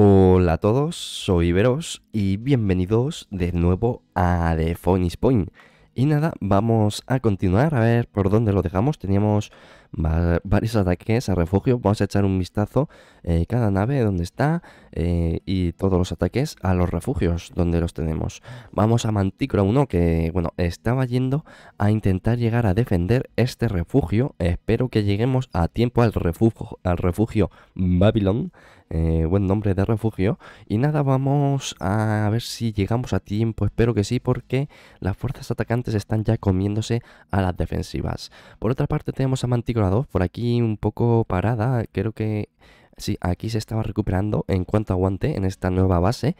Hola a todos, soy Veros y bienvenidos de nuevo a The Phoenix Point. Y nada, vamos a continuar a ver por dónde lo dejamos. Teníamos varios ataques a refugio. Vamos a echar un vistazo eh, cada nave donde está eh, y todos los ataques a los refugios donde los tenemos. Vamos a Mantícora 1 que, bueno, estaba yendo a intentar llegar a defender este refugio. Espero que lleguemos a tiempo al refugio, al refugio Babylon. Eh, buen nombre de refugio. Y nada, vamos a ver si llegamos a tiempo, espero que sí, porque las fuerzas atacantes están ya comiéndose a las defensivas. Por otra parte tenemos a Manticora 2, por aquí un poco parada, creo que... Sí, aquí se estaba recuperando en cuanto aguante en esta nueva base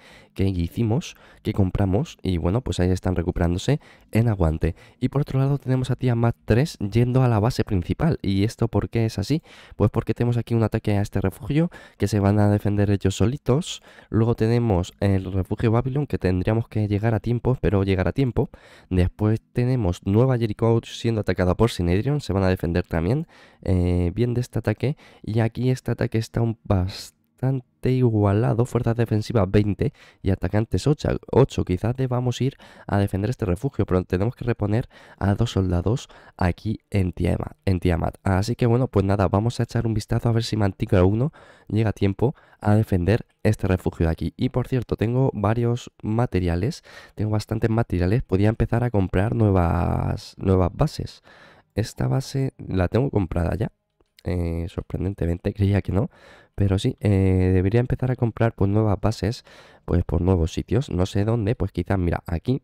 que hicimos, que compramos, y bueno, pues ahí están recuperándose en aguante. Y por otro lado tenemos a Tiamat 3 yendo a la base principal. ¿Y esto por qué es así? Pues porque tenemos aquí un ataque a este refugio, que se van a defender ellos solitos. Luego tenemos el refugio Babylon, que tendríamos que llegar a tiempo, pero llegar a tiempo. Después tenemos Nueva Jericho siendo atacada por Sinedrion, se van a defender también, eh, bien de este ataque. Y aquí este ataque está un bastante bastante igualado. Fuerzas defensivas 20 y atacantes 8. Quizás debamos ir a defender este refugio, pero tenemos que reponer a dos soldados aquí en Tiamat. En Tiamat. Así que bueno, pues nada, vamos a echar un vistazo a ver si Mantica 1 llega a tiempo a defender este refugio de aquí. Y por cierto, tengo varios materiales, tengo bastantes materiales, Podría empezar a comprar nuevas, nuevas bases. Esta base la tengo comprada ya. Eh, sorprendentemente creía que no, pero sí, eh, debería empezar a comprar pues nuevas bases, pues por nuevos sitios, no sé dónde, pues quizás, mira, aquí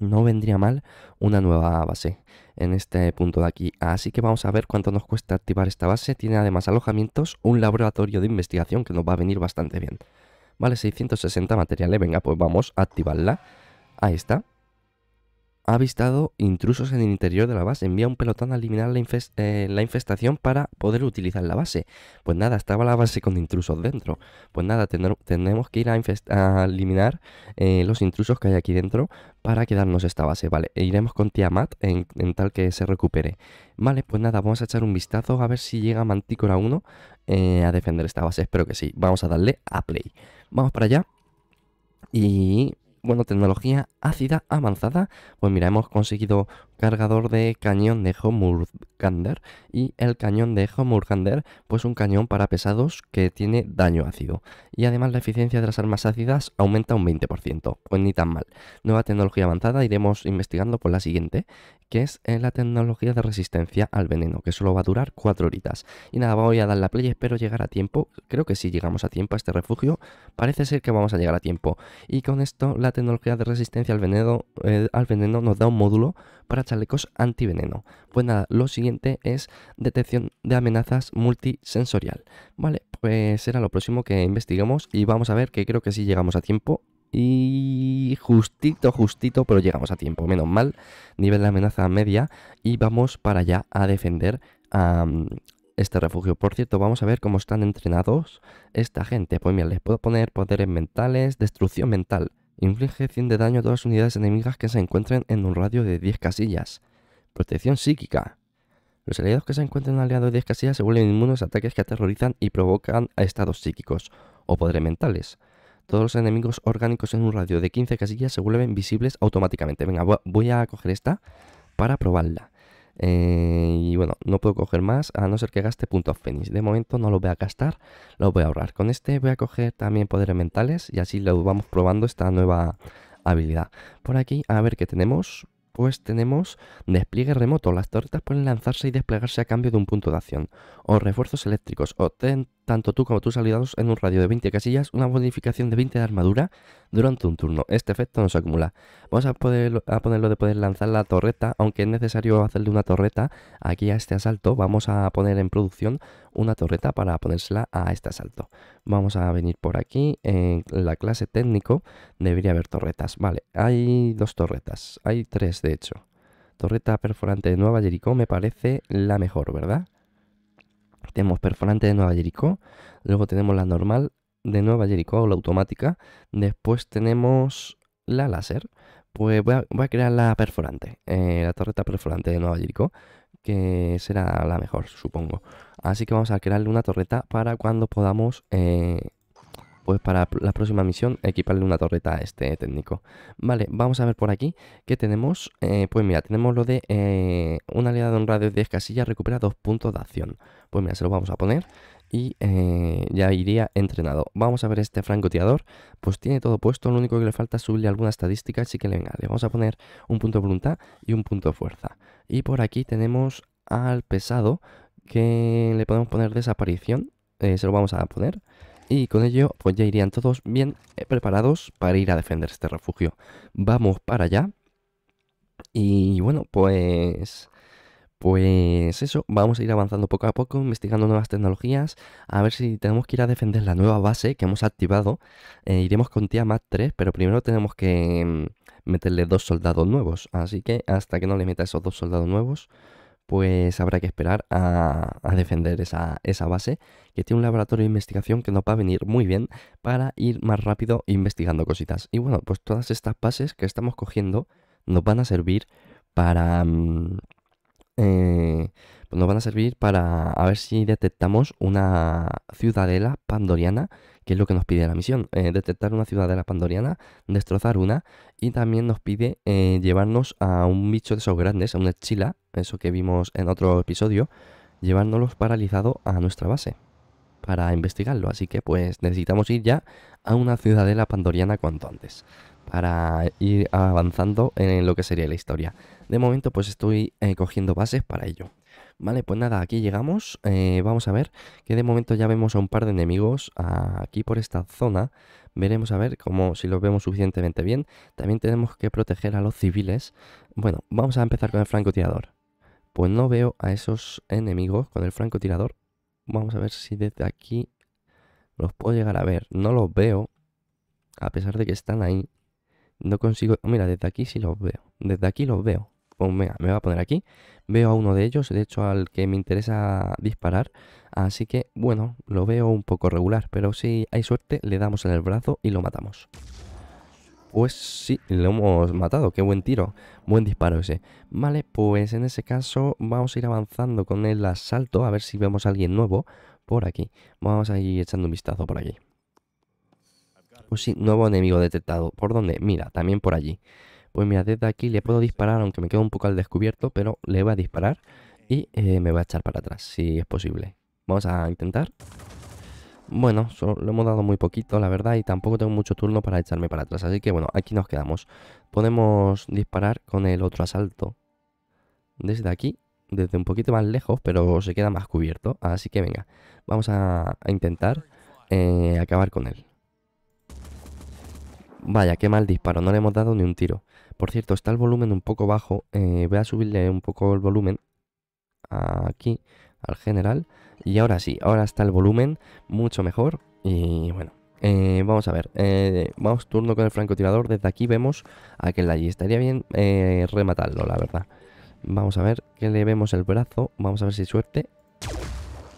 no vendría mal una nueva base en este punto de aquí. Así que vamos a ver cuánto nos cuesta activar esta base. Tiene además alojamientos, un laboratorio de investigación que nos va a venir bastante bien. Vale, 660 materiales, venga, pues vamos a activarla. Ahí está ha avistado intrusos en el interior de la base. Envía un pelotón a eliminar eh, la, infestación para poder utilizar la base. Pues nada, estaba la base con intrusos dentro. Pues nada, tenemos que ir a, eliminar eh, los intrusos que hay aquí dentro para quedarnos esta base. Vale, e iremos con Tiamat en, tal que se recupere. Vale, pues nada, vamos a echar un vistazo a ver si llega Mantícora 1 eh, a defender esta base. Espero que sí. Vamos a darle a play. Vamos para allá. Y bueno, tecnología ácida avanzada, pues mira, hemos conseguido cargador de cañón de Homurgander y el cañón de Homurgander, pues un cañón para pesados que tiene daño ácido. Y además la eficiencia de las armas ácidas aumenta un 20%, pues ni tan mal. Nueva tecnología avanzada iremos investigando por la siguiente, que es eh, la tecnología de resistencia al veneno, que solo va a durar 4 horitas. Y nada, voy a dar la play, espero llegar a tiempo, creo que si llegamos a tiempo a este refugio, parece ser que vamos a llegar a tiempo. Y con esto la tecnología de resistencia al veneno, eh, al veneno nos da un módulo para Alecos antiveneno. Pues nada, lo siguiente es detección de amenazas multisensorial. Vale, pues será lo próximo que investigamos y vamos a ver que creo que sí llegamos a tiempo. Y justito, justito, pero llegamos a tiempo, menos mal. Nivel de amenaza media y vamos para allá a defender este refugio. Por cierto, vamos a ver cómo están entrenados esta gente. Pues mira, les puedo poner poderes mentales, destrucción mental. Inflige 100 de daño a todas las unidades enemigas que se encuentren en un radio de 10 casillas. Protección psíquica. Los aliados que se encuentren aliado de 10 casillas se vuelven inmunes a ataques que aterrorizan y provocan estados psíquicos o poderes mentales. Todos los enemigos orgánicos en un radio de 15 casillas se vuelven visibles automáticamente. Venga, voy a coger esta para probarla. Eh, y bueno, no puedo coger más a no ser que gaste puntos Fénix. De momento no lo voy a gastar, lo voy a ahorrar. Con este voy a coger también poderes mentales y así lo vamos probando esta nueva habilidad. Por aquí, a ver qué tenemos. Pues tenemos despliegue remoto. Las torretas pueden lanzarse y desplegarse a cambio de un punto de acción. O refuerzos eléctricos. o ten tanto tú como tus aliados en un radio de 20 casillas una bonificación de 20 de armadura durante un turno. Este efecto no se acumula. Vamos a, poder, a ponerlo de poder lanzar la torreta, aunque es necesario hacerle una torreta aquí a este asalto. Vamos a poner en producción una torreta para ponérsela a este asalto. Vamos a venir por aquí. En la clase técnico debería haber torretas. Vale, hay dos torretas. Hay tres, de hecho. Torreta perforante de Nueva Jericó me parece la mejor, ¿verdad? Tenemos perforante de Nueva Jericó, luego tenemos la normal de Nueva Jericó o la automática, después tenemos la láser. Pues voy a, crear la perforante, eh, la torreta perforante de Nueva Jericó, que será la mejor, supongo. Así que vamos a crearle una torreta para cuando podamos eh, pues para la próxima misión equiparle una torreta a este técnico. Vale, vamos a ver por aquí qué tenemos. Eh, pues mira, tenemos lo de eh, una aliada de un radio de 10 casillas recupera dos puntos de acción. Pues mira, se lo vamos a poner y eh, ya iría entrenado. Vamos a ver este francotirador, pues tiene todo puesto, lo único que le falta es subirle alguna estadística, así que venga, le vamos a poner un punto de voluntad y un punto de fuerza. Y por aquí tenemos al pesado, que le podemos poner desaparición, se lo vamos a poner. Y con ello, pues ya irían todos bien eh, preparados para ir a defender este refugio. Vamos para allá. Y bueno, pues... Pues eso, vamos a ir avanzando poco a poco, investigando nuevas tecnologías, a ver si tenemos que ir a defender la nueva base que hemos activado. Eh, iremos con Tiamat 3, pero primero tenemos que mm, meterle dos soldados nuevos. Así que hasta que no le meta esos dos soldados nuevos, pues habrá que esperar a, defender esa, base, que tiene un laboratorio de investigación que nos va a venir muy bien para ir más rápido investigando cositas. Y bueno, pues todas estas bases que estamos cogiendo nos van a servir para... Mm, eh, pues nos van a servir para a ver si detectamos una ciudadela pandoriana, que es lo que nos pide la misión. Eh, detectar una ciudadela pandoriana, destrozar una, y también nos pide eh, llevarnos a un bicho de esos grandes, a una chila, eso que vimos en otro episodio, llevándolos paralizado a nuestra base para investigarlo. Así que pues necesitamos ir ya a una ciudadela pandoriana cuanto antes para ir avanzando en lo que sería la historia. De momento pues estoy eh, cogiendo bases para ello. Vale, pues nada, aquí llegamos. Eh, vamos a ver que de momento ya vemos a un par de enemigos aquí por esta zona. Veremos a ver cómo, si los vemos suficientemente bien. También tenemos que proteger a los civiles. Bueno, vamos a empezar con el francotirador. Pues no veo a esos enemigos con el francotirador. Vamos a ver si desde aquí los puedo llegar a ver. No los veo, a pesar de que están ahí. No consigo... Mira, desde aquí sí los veo. Desde aquí los veo. Pues me voy a poner aquí. Veo a uno de ellos, de hecho al que me interesa disparar. Así que, bueno, lo veo un poco regular. Pero si hay suerte, le damos en el brazo y lo matamos. Pues sí, lo hemos matado. Qué buen tiro. Buen disparo ese. Vale, pues en ese caso vamos a ir avanzando con el asalto. A ver si vemos a alguien nuevo por aquí. Vamos a ir echando un vistazo por aquí. Pues sí, nuevo enemigo detectado. ¿Por dónde? Mira, también por allí. Pues mira, desde aquí le puedo disparar, aunque me quedo un poco al descubierto, pero le voy a disparar y eh, me voy a echar para atrás, si es posible. Vamos a intentar. Bueno, solo lo hemos dado muy poquito, la verdad, y tampoco tengo mucho turno para echarme para atrás. Así que bueno, aquí nos quedamos. Podemos disparar con el otro asalto desde aquí, desde un poquito más lejos, pero se queda más cubierto. Así que venga, vamos a, intentar eh, acabar con él. Vaya, qué mal disparo, no le hemos dado ni un tiro. Por cierto, está el volumen un poco bajo. Eh, voy a subirle un poco el volumen aquí al general. Y ahora sí, ahora está el volumen mucho mejor. Y bueno, eh, vamos a ver. Eh, vamos turno con el francotirador. Desde aquí vemos a aquel de allí. Estaría bien rematarlo, la verdad. Vamos a ver que le vemos el brazo. Vamos a ver si suerte.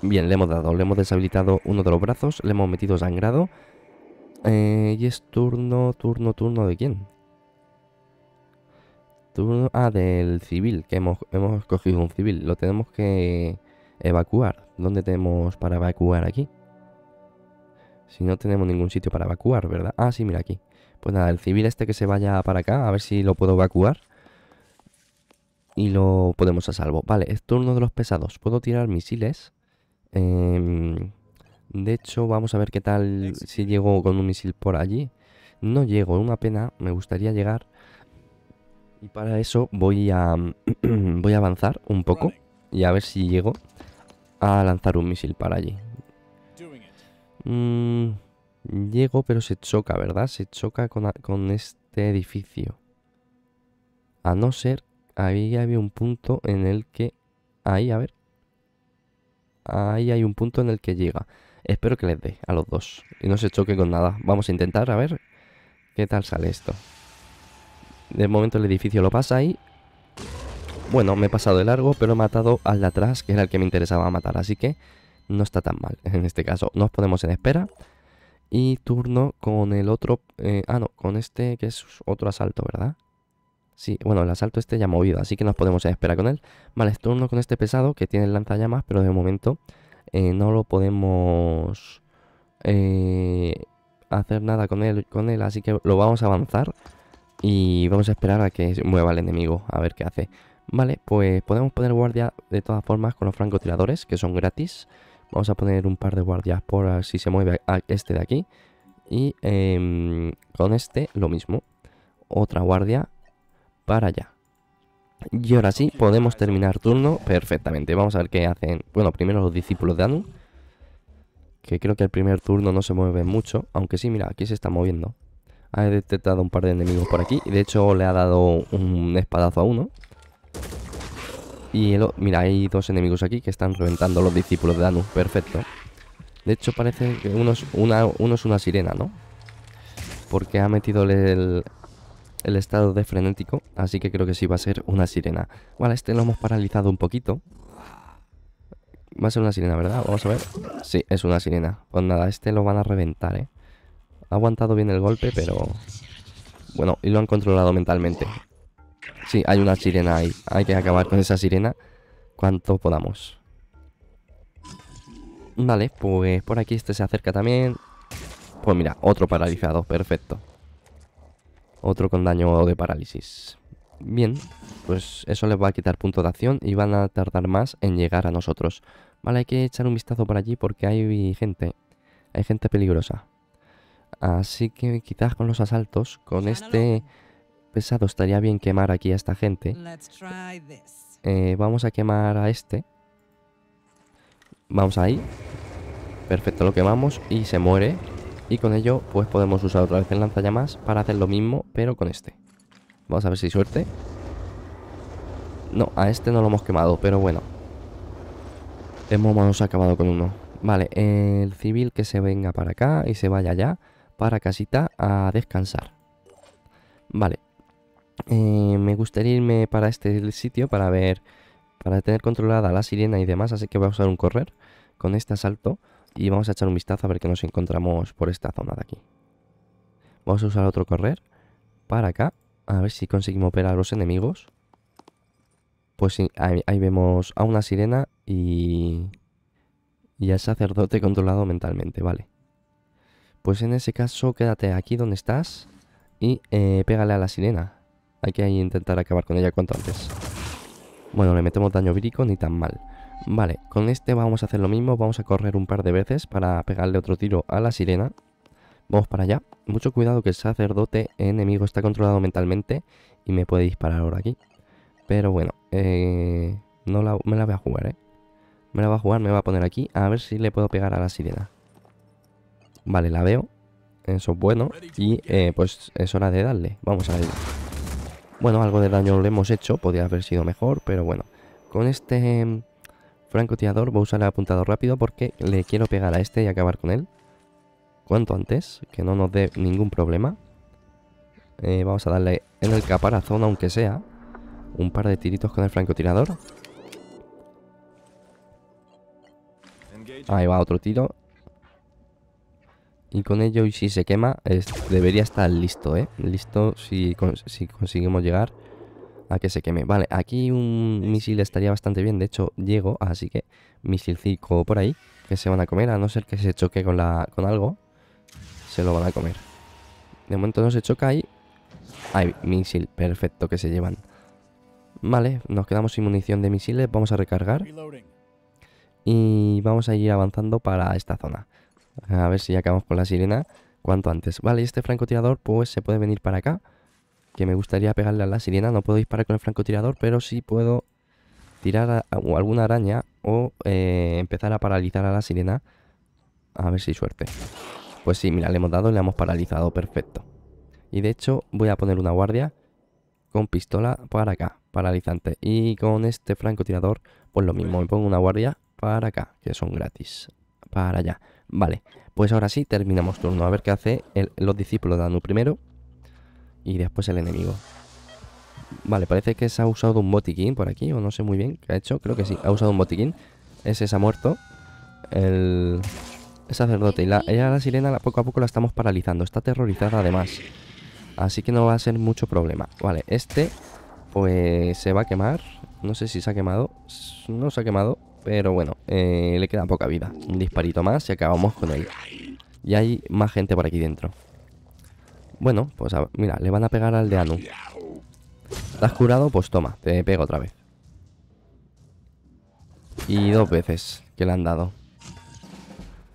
Bien, le hemos dado, le hemos deshabilitado uno de los brazos, le hemos metido sangrado eh, y es turno, turno, turno de quién? Turno. Ah, del civil, que hemos, hemos cogido un civil. Lo tenemos que evacuar. ¿Dónde tenemos para evacuar aquí? Si no tenemos ningún sitio para evacuar, ¿verdad? Ah, sí, mira aquí. Pues nada, el civil este que se vaya para acá, a ver si lo puedo evacuar. Y lo podemos a salvo. Vale, es turno de los pesados. Puedo tirar misiles. Eh, de hecho, vamos a ver qué tal si llego con un misil por allí. No llego, una pena, me gustaría llegar. Y para eso voy a, voy a avanzar un poco y a ver si llego a lanzar un misil para allí. Mm, llego, pero se choca, ¿verdad? Se choca con, con este edificio. A no ser, ahí había un punto en el que... Ahí, a ver. Ahí hay un punto en el que llega. Espero que les dé a los dos y no se choque con nada. Vamos a intentar a ver qué tal sale esto. De momento el edificio lo pasa ahí. Bueno, me he pasado de largo, pero he matado al de atrás, que era el que me interesaba matar, así que no está tan mal en este caso. Nos ponemos en espera y turno con el otro... Eh, ah, no, con este que es otro asalto, ¿verdad? Sí, bueno, el asalto este ya movido, así que nos podemos en espera con él. Vale, turno con este pesado que tiene el lanzallamas, pero de momento eh, no lo podemos eh, hacer nada con él, con él, así que lo vamos a avanzar y vamos a esperar a que se mueva el enemigo, a ver qué hace. Vale, pues podemos poner guardia de todas formas con los francotiradores, que son gratis. Vamos a poner un par de guardias por si se mueve este de aquí. Y em, con este lo mismo. Otra guardia para allá. Y ahora sí, podemos terminar turno perfectamente. Vamos a ver qué hacen. Bueno, primero los discípulos de Anu. Que creo que el primer turno no se mueve mucho. Aunque sí, mira, aquí se está moviendo. Ha detectado un par de enemigos por aquí. De hecho, le ha dado un espadazo a uno. Y el, mira, hay dos enemigos aquí que están reventando los discípulos de Anu. Perfecto. De hecho, parece que uno uno es una sirena, ¿no? Porque ha metido el, el estado de frenético, así que creo que sí va a ser una sirena. Vale, este lo hemos paralizado un poquito. Va a ser una sirena, ¿verdad? Vamos a ver. Sí, es una sirena. Pues nada, este lo van a reventar, ¿eh? Ha aguantado bien el golpe, pero... Bueno, y lo han controlado mentalmente. Sí, hay una sirena ahí. Hay que acabar con esa sirena cuanto podamos. Vale, pues por aquí este se acerca también. Pues mira, otro paralizado, perfecto. Otro con daño de parálisis. Bien, pues eso les va a quitar punto de acción y van a tardar más en llegar a nosotros. Vale, hay que echar un vistazo por allí porque hay gente. Hay gente peligrosa. Así que quizás con los asaltos, con este pesado estaría bien quemar aquí a esta gente. Eh, vamos a quemar a este. Vamos ahí. Perfecto, lo quemamos y se muere. Y con ello, pues podemos usar otra vez el lanzallamas para hacer lo mismo, pero con este. Vamos a ver si hay suerte. No, a este no lo hemos quemado, pero bueno. Hemos acabado con uno. Vale, el civil que se venga para acá y se vaya allá para casita a descansar. Vale. Eh, me gustaría irme para este sitio para ver, para tener controlada la sirena y demás, así que voy a usar un correr con este asalto y vamos a echar un vistazo a ver qué nos encontramos por esta zona de aquí. Vamos a usar otro correr para acá, a ver si conseguimos operar a los enemigos. Pues ahí, ahí vemos a una sirena y, y al sacerdote controlado mentalmente, vale. Pues en ese caso quédate aquí donde estás y eh, pégale a la sirena. Hay que intentar acabar con ella cuanto antes. Bueno, le metemos daño vírico ni tan mal. Vale, con este vamos a hacer lo mismo. Vamos a correr un par de veces para pegarle otro tiro a la sirena. Vamos para allá. Mucho cuidado que el sacerdote enemigo está controlado mentalmente y me puede disparar ahora aquí. Pero bueno, eh, no la, me la voy a jugar, ¿eh? Me la va a jugar, me va a poner aquí a ver si le puedo pegar a la sirena. Vale, la veo. Eso es bueno. Y eh, pues es hora de darle. Vamos a ver bueno, algo de daño le hemos hecho, podría haber sido mejor, pero bueno. Con este em, francotirador voy a usar el apuntador rápido porque le quiero pegar a este y acabar con él. Cuanto antes, que no nos dé ningún problema. Eh, vamos a darle en el caparazón, aunque sea, un par de tiritos con el francotirador. Ahí va otro tiro y con ello, y si se quema, debería estar listo, ¿eh? Listo si, conseguimos llegar a que se queme. Vale, aquí un misil estaría bastante bien. De hecho, llego, así que misil 5 por ahí, que se van a comer, a no ser que se choque con, la, con algo, se lo van a comer. De momento no se choca ahí. Hay misil, perfecto, que se llevan. Vale, nos quedamos sin munición de misiles, vamos a recargar. Y vamos a ir avanzando para esta zona. A ver si acabamos con la sirena cuanto antes. Vale, y este francotirador pues se puede venir para acá. Que me gustaría pegarle a la sirena. No puedo disparar con el francotirador, pero sí puedo tirar alguna araña o eh, empezar a paralizar a la sirena. A ver si suerte. Pues sí, mira, le hemos dado le hemos paralizado. Perfecto. Y de hecho voy a poner una guardia con pistola para acá, paralizante. Y con este francotirador, pues lo mismo, me pongo una guardia para acá, que son gratis. Para allá. Vale, pues ahora sí terminamos turno. A ver qué hace los discípulos de Anu primero y después el enemigo. Vale, parece que se ha usado un botiquín por aquí, o no sé muy bien qué ha hecho. Creo que sí, ha usado un botiquín. Ese se ha muerto. El, sacerdote. Y la, la sirena, poco a poco la estamos paralizando. Está aterrorizada además. Así que no va a ser mucho problema. Vale, este pues se va a quemar. No sé si se ha quemado. No se ha quemado. Pero bueno, eh, le queda poca vida. Un disparito más y acabamos con él. Y hay más gente por aquí dentro. Bueno, pues mira, le van a pegar al de Anu. has curado? Pues toma, te pego otra vez. Y dos veces que le han dado.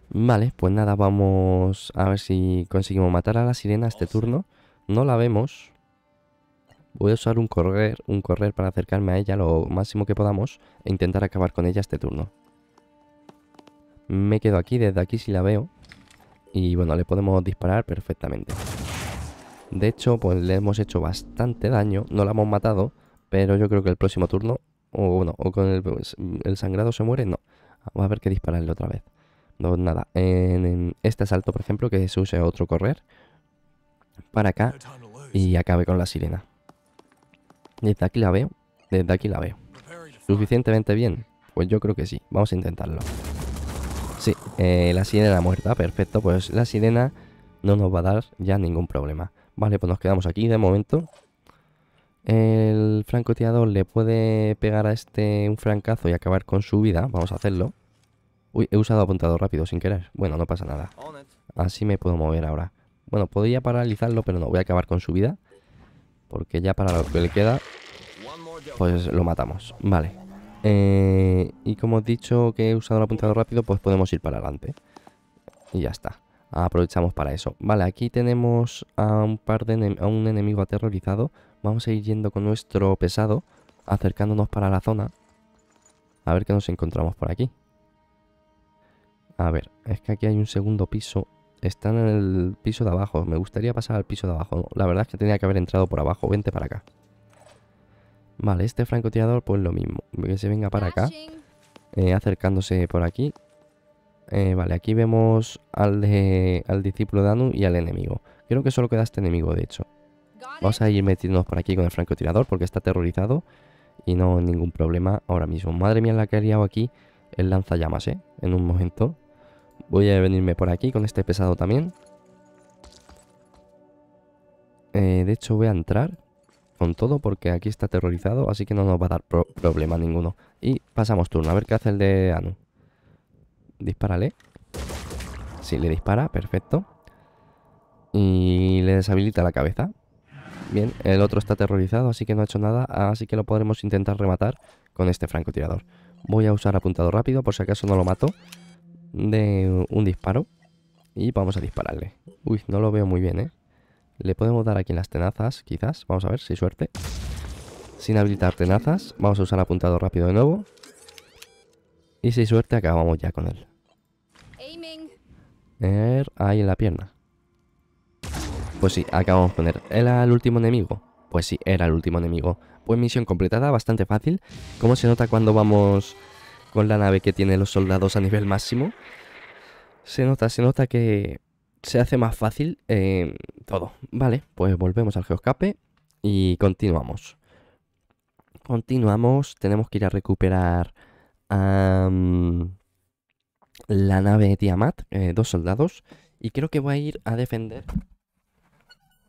Vale, pues nada, vamos a ver si conseguimos matar a la sirena este turno. No la vemos. Voy a usar un correr, un correr para acercarme a ella lo máximo que podamos e intentar acabar con ella este turno. Me quedo aquí, desde aquí si la veo. Y bueno, le podemos disparar perfectamente. De hecho, pues le hemos hecho bastante daño. No la hemos matado, pero yo creo que el próximo turno... O bueno, o con el, pues, sangrado se muere, no. Va a haber que dispararle otra vez. No, nada. En, este asalto, por ejemplo, que se use otro correr. Para acá. Y acabe con la sirena. Desde aquí la veo. Desde aquí la veo. ¿Suficientemente bien? Pues yo creo que sí. Vamos a intentarlo. Sí, eh, la sirena muerta. Perfecto, pues la sirena no nos va a dar ya ningún problema. Vale, pues nos quedamos aquí de momento. El francotirador le puede pegar a este un francazo y acabar con su vida. Vamos a hacerlo. Uy, he usado apuntador rápido sin querer. Bueno, no pasa nada. Así me puedo mover ahora. Bueno, podría paralizarlo, pero no. Voy a acabar con su vida. Porque ya para lo que le queda, pues lo matamos. Vale. Eh, y como he dicho que he usado el apuntador rápido, pues podemos ir para adelante. Y ya está. Aprovechamos para eso. Vale, aquí tenemos a un, par de a un enemigo aterrorizado. Vamos a ir yendo con nuestro pesado, acercándonos para la zona. A ver qué nos encontramos por aquí. A ver, es que aquí hay un segundo piso están en el piso de abajo. Me gustaría pasar al piso de abajo. La verdad es que tenía que haber entrado por abajo. Vente para acá. Vale, este francotirador pues lo mismo. Que se venga para acá. Eh, acercándose por aquí. Eh, vale, aquí vemos al, de, al discípulo y al enemigo. Creo que solo queda este enemigo, de hecho. Vamos a ir metiéndonos por aquí con el francotirador porque está aterrorizado y no ningún problema ahora mismo. Madre mía la que ha liado aquí el lanzallamas, ¿eh? En un momento. Voy a venirme por aquí con este pesado también. Eh, de hecho, voy a entrar con todo porque aquí está aterrorizado, así que no nos va a dar problema ninguno. Y pasamos turno, a ver qué hace el de Anu. Dispárale. Sí, le dispara, perfecto. Y le deshabilita la cabeza. Bien, el otro está aterrorizado, así que no ha hecho nada, así que lo podremos intentar rematar con este francotirador. Voy a usar apuntado rápido, por si acaso no lo mato de un disparo. Y vamos a dispararle. Uy, no lo veo muy bien, ¿eh? Le podemos dar aquí en las tenazas, quizás. Vamos a ver si suerte. Sin habilitar tenazas. Vamos a usar apuntado rápido de nuevo. Y si suerte, acabamos ya con él. Er, ahí en la pierna. Pues sí, acabamos de él. ¿Era el último enemigo? Pues sí, era el último enemigo. Pues misión completada, bastante fácil. ¿Cómo se nota cuando vamos con la nave que tienen los soldados a nivel máximo, se nota, se nota que se hace más fácil eh, todo. Vale, pues volvemos al geoscape y continuamos. Continuamos, tenemos que ir a recuperar la nave Tiamat, eh, dos soldados, y creo que voy a ir a defender...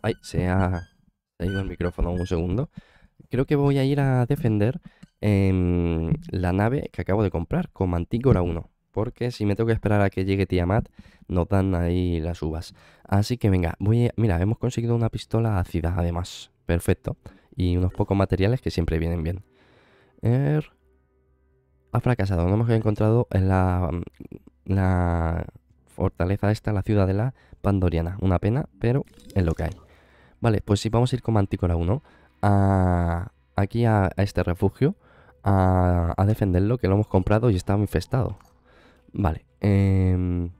Ay, se ha... se ha ido el micrófono un segundo. Creo que voy a ir a defender Em, la nave que acabo de comprar con Mantícora 1. Porque si me tengo que esperar a que llegue Tiamat, nos dan ahí las uvas. Así que venga, voy Mira, hemos conseguido una pistola ácida además. Perfecto. Y unos pocos materiales que siempre vienen bien. Er, ha fracasado. No hemos encontrado en la, mm, la fortaleza esta, la ciudad de la pandoriana. Una pena, pero es lo que hay. Vale, pues si vamos a ir con Mantícora 1 aquí a este refugio a, defenderlo, que lo hemos comprado y está infestado. Vale. Em,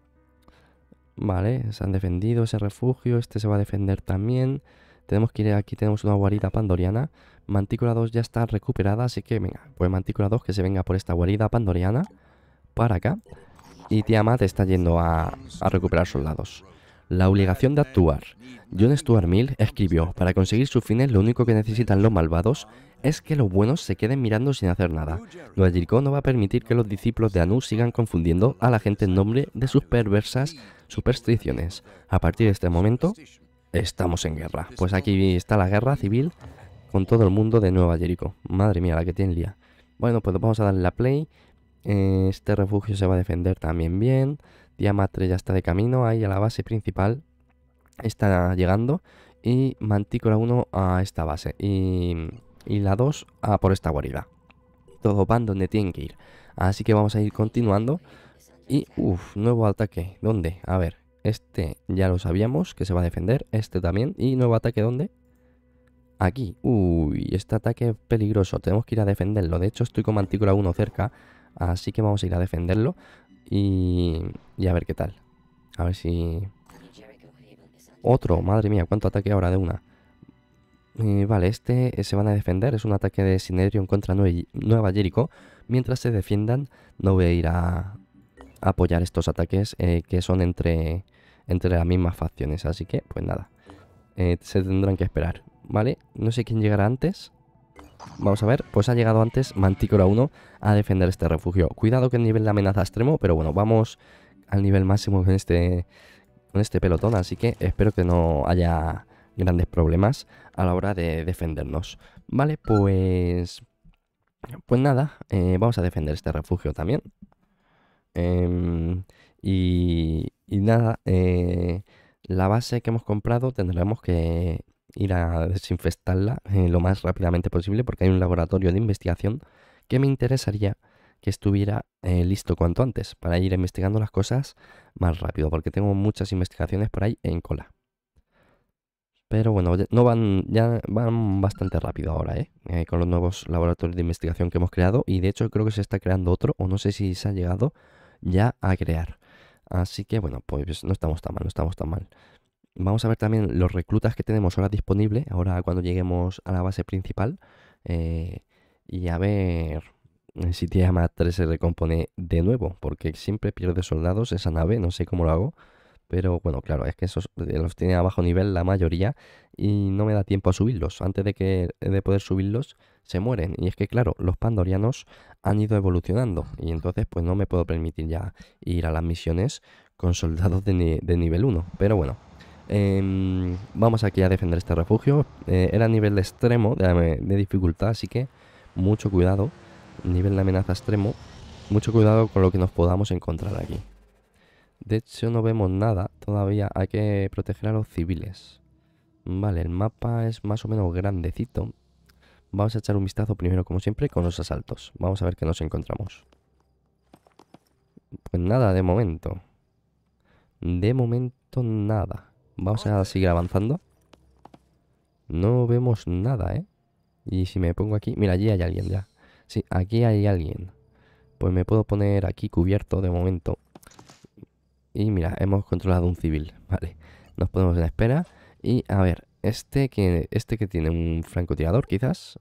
vale, se han defendido ese refugio. Este se va a defender también. Tenemos que ir aquí, tenemos una guarida pandoriana. Mantícula 2 ya está recuperada, así que venga, pues Mantícula 2 que se venga por esta guarida pandoriana para acá. Y Tiamat está yendo a, a recuperar soldados. La obligación de actuar. John Stuart Mill escribió, para conseguir sus fines lo único que necesitan los malvados es que los buenos se queden mirando sin hacer nada. Lo Jericó no va a permitir que los discípulos de Anu sigan confundiendo a la gente en nombre de sus perversas supersticiones. A partir de este momento, estamos en guerra. Pues aquí está la guerra civil con todo el mundo de Nueva Jericó. Madre mía, la que tiene el Bueno, pues vamos a darle la play. Este refugio se va a defender también bien. Diamatre ya está de camino, ahí a la base principal está llegando y Mantícora 1 a esta base y, la 2 a por esta guarida. Todo van donde tienen que ir. Así que vamos a ir continuando. Y, uff, nuevo ataque. ¿Dónde? A ver, este ya lo sabíamos que se va a defender. Este también. ¿Y nuevo ataque dónde? Aquí. Uy, este ataque es peligroso. Tenemos que ir a defenderlo. De hecho, estoy con Mantícula 1 cerca. Así que vamos a ir a defenderlo. Y, a ver qué tal. A ver si... Otro, madre mía, cuánto ataque ahora de una. Eh, vale, este eh, se van a defender. Es un ataque de en contra Nueva Jericho. Mientras se defiendan, no voy a ir a, apoyar estos ataques eh, que son entre, entre las mismas facciones. Así que, pues nada. se tendrán que esperar. ¿Vale? No sé quién llegará antes. Vamos a ver, pues ha llegado antes Mantícora 1 a defender este refugio. Cuidado que el nivel de amenaza extremo, pero bueno, vamos al nivel máximo con este, Con este pelotón, así que espero que no haya grandes problemas a la hora de defendernos. Vale, pues... Pues nada, eh, vamos a defender este refugio también. Em, y, nada, eh, la base que hemos comprado tendremos que ir a desinfestarla eh, lo más rápidamente posible porque hay un laboratorio de investigación que me interesaría que estuviera eh, listo cuanto antes para ir investigando las cosas más rápido porque tengo muchas investigaciones por ahí en cola. Pero bueno, no van, ya van bastante rápido ahora, ¿eh? Con los nuevos laboratorios de investigación que hemos creado. Y de hecho creo que se está creando otro, o no sé si se ha llegado ya a crear. Así que bueno, pues no estamos tan mal, no estamos tan mal. Vamos a ver también los reclutas que tenemos ahora disponibles, ahora cuando lleguemos a la base principal. Eh, y a ver eh, si Tiamat 3 se recompone de nuevo, porque siempre pierde soldados esa nave, no sé cómo lo hago. Pero bueno, claro, es que esos eh, los tiene a bajo nivel la mayoría y no me da tiempo a subirlos. Antes de, que, de poder subirlos, se mueren. Y es que, claro, los pandorianos han ido evolucionando. Y entonces, pues no me puedo permitir ya ir a las misiones con soldados de nivel 1. Pero bueno, Em, vamos aquí a defender este refugio. Eh, era nivel extremo de, de, dificultad, así que mucho cuidado. Nivel de amenaza extremo. Mucho cuidado con lo que nos podamos encontrar aquí. De hecho, no vemos nada todavía. Hay que proteger a los civiles. Vale, el mapa es más o menos grandecito. Vamos a echar un vistazo primero, como siempre, con los asaltos. Vamos a ver qué nos encontramos. Pues nada, de momento. De momento nada. Vamos a seguir avanzando. No vemos nada, ¿eh? Y si me pongo aquí... Mira, allí hay alguien ya. Sí, aquí hay alguien. Pues me puedo poner aquí cubierto de momento. Y mira, hemos controlado un civil. Vale, nos ponemos en espera. Y a ver, este que, este que tiene un francotirador quizás.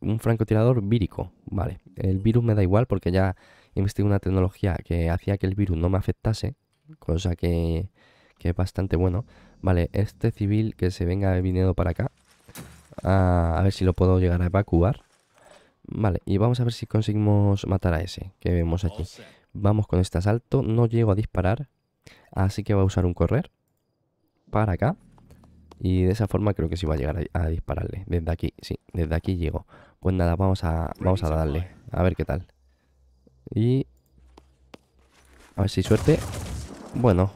Un francotirador vírico. Vale, el virus me da igual porque ya investigué una tecnología que hacía que el virus no me afectase. Cosa que que es bastante bueno. Vale, este civil que se venga viniendo para acá. A, ver si lo puedo llegar a evacuar. Vale, y vamos a ver si conseguimos matar a ese que vemos aquí. Vamos con este asalto. No llego a disparar. Así que va a usar un correr. Para acá. Y de esa forma creo que sí va a llegar a, dispararle. Desde aquí, sí, desde aquí llego. Pues nada, vamos a, vamos a darle. A ver qué tal. Y... A ver si suerte. Bueno,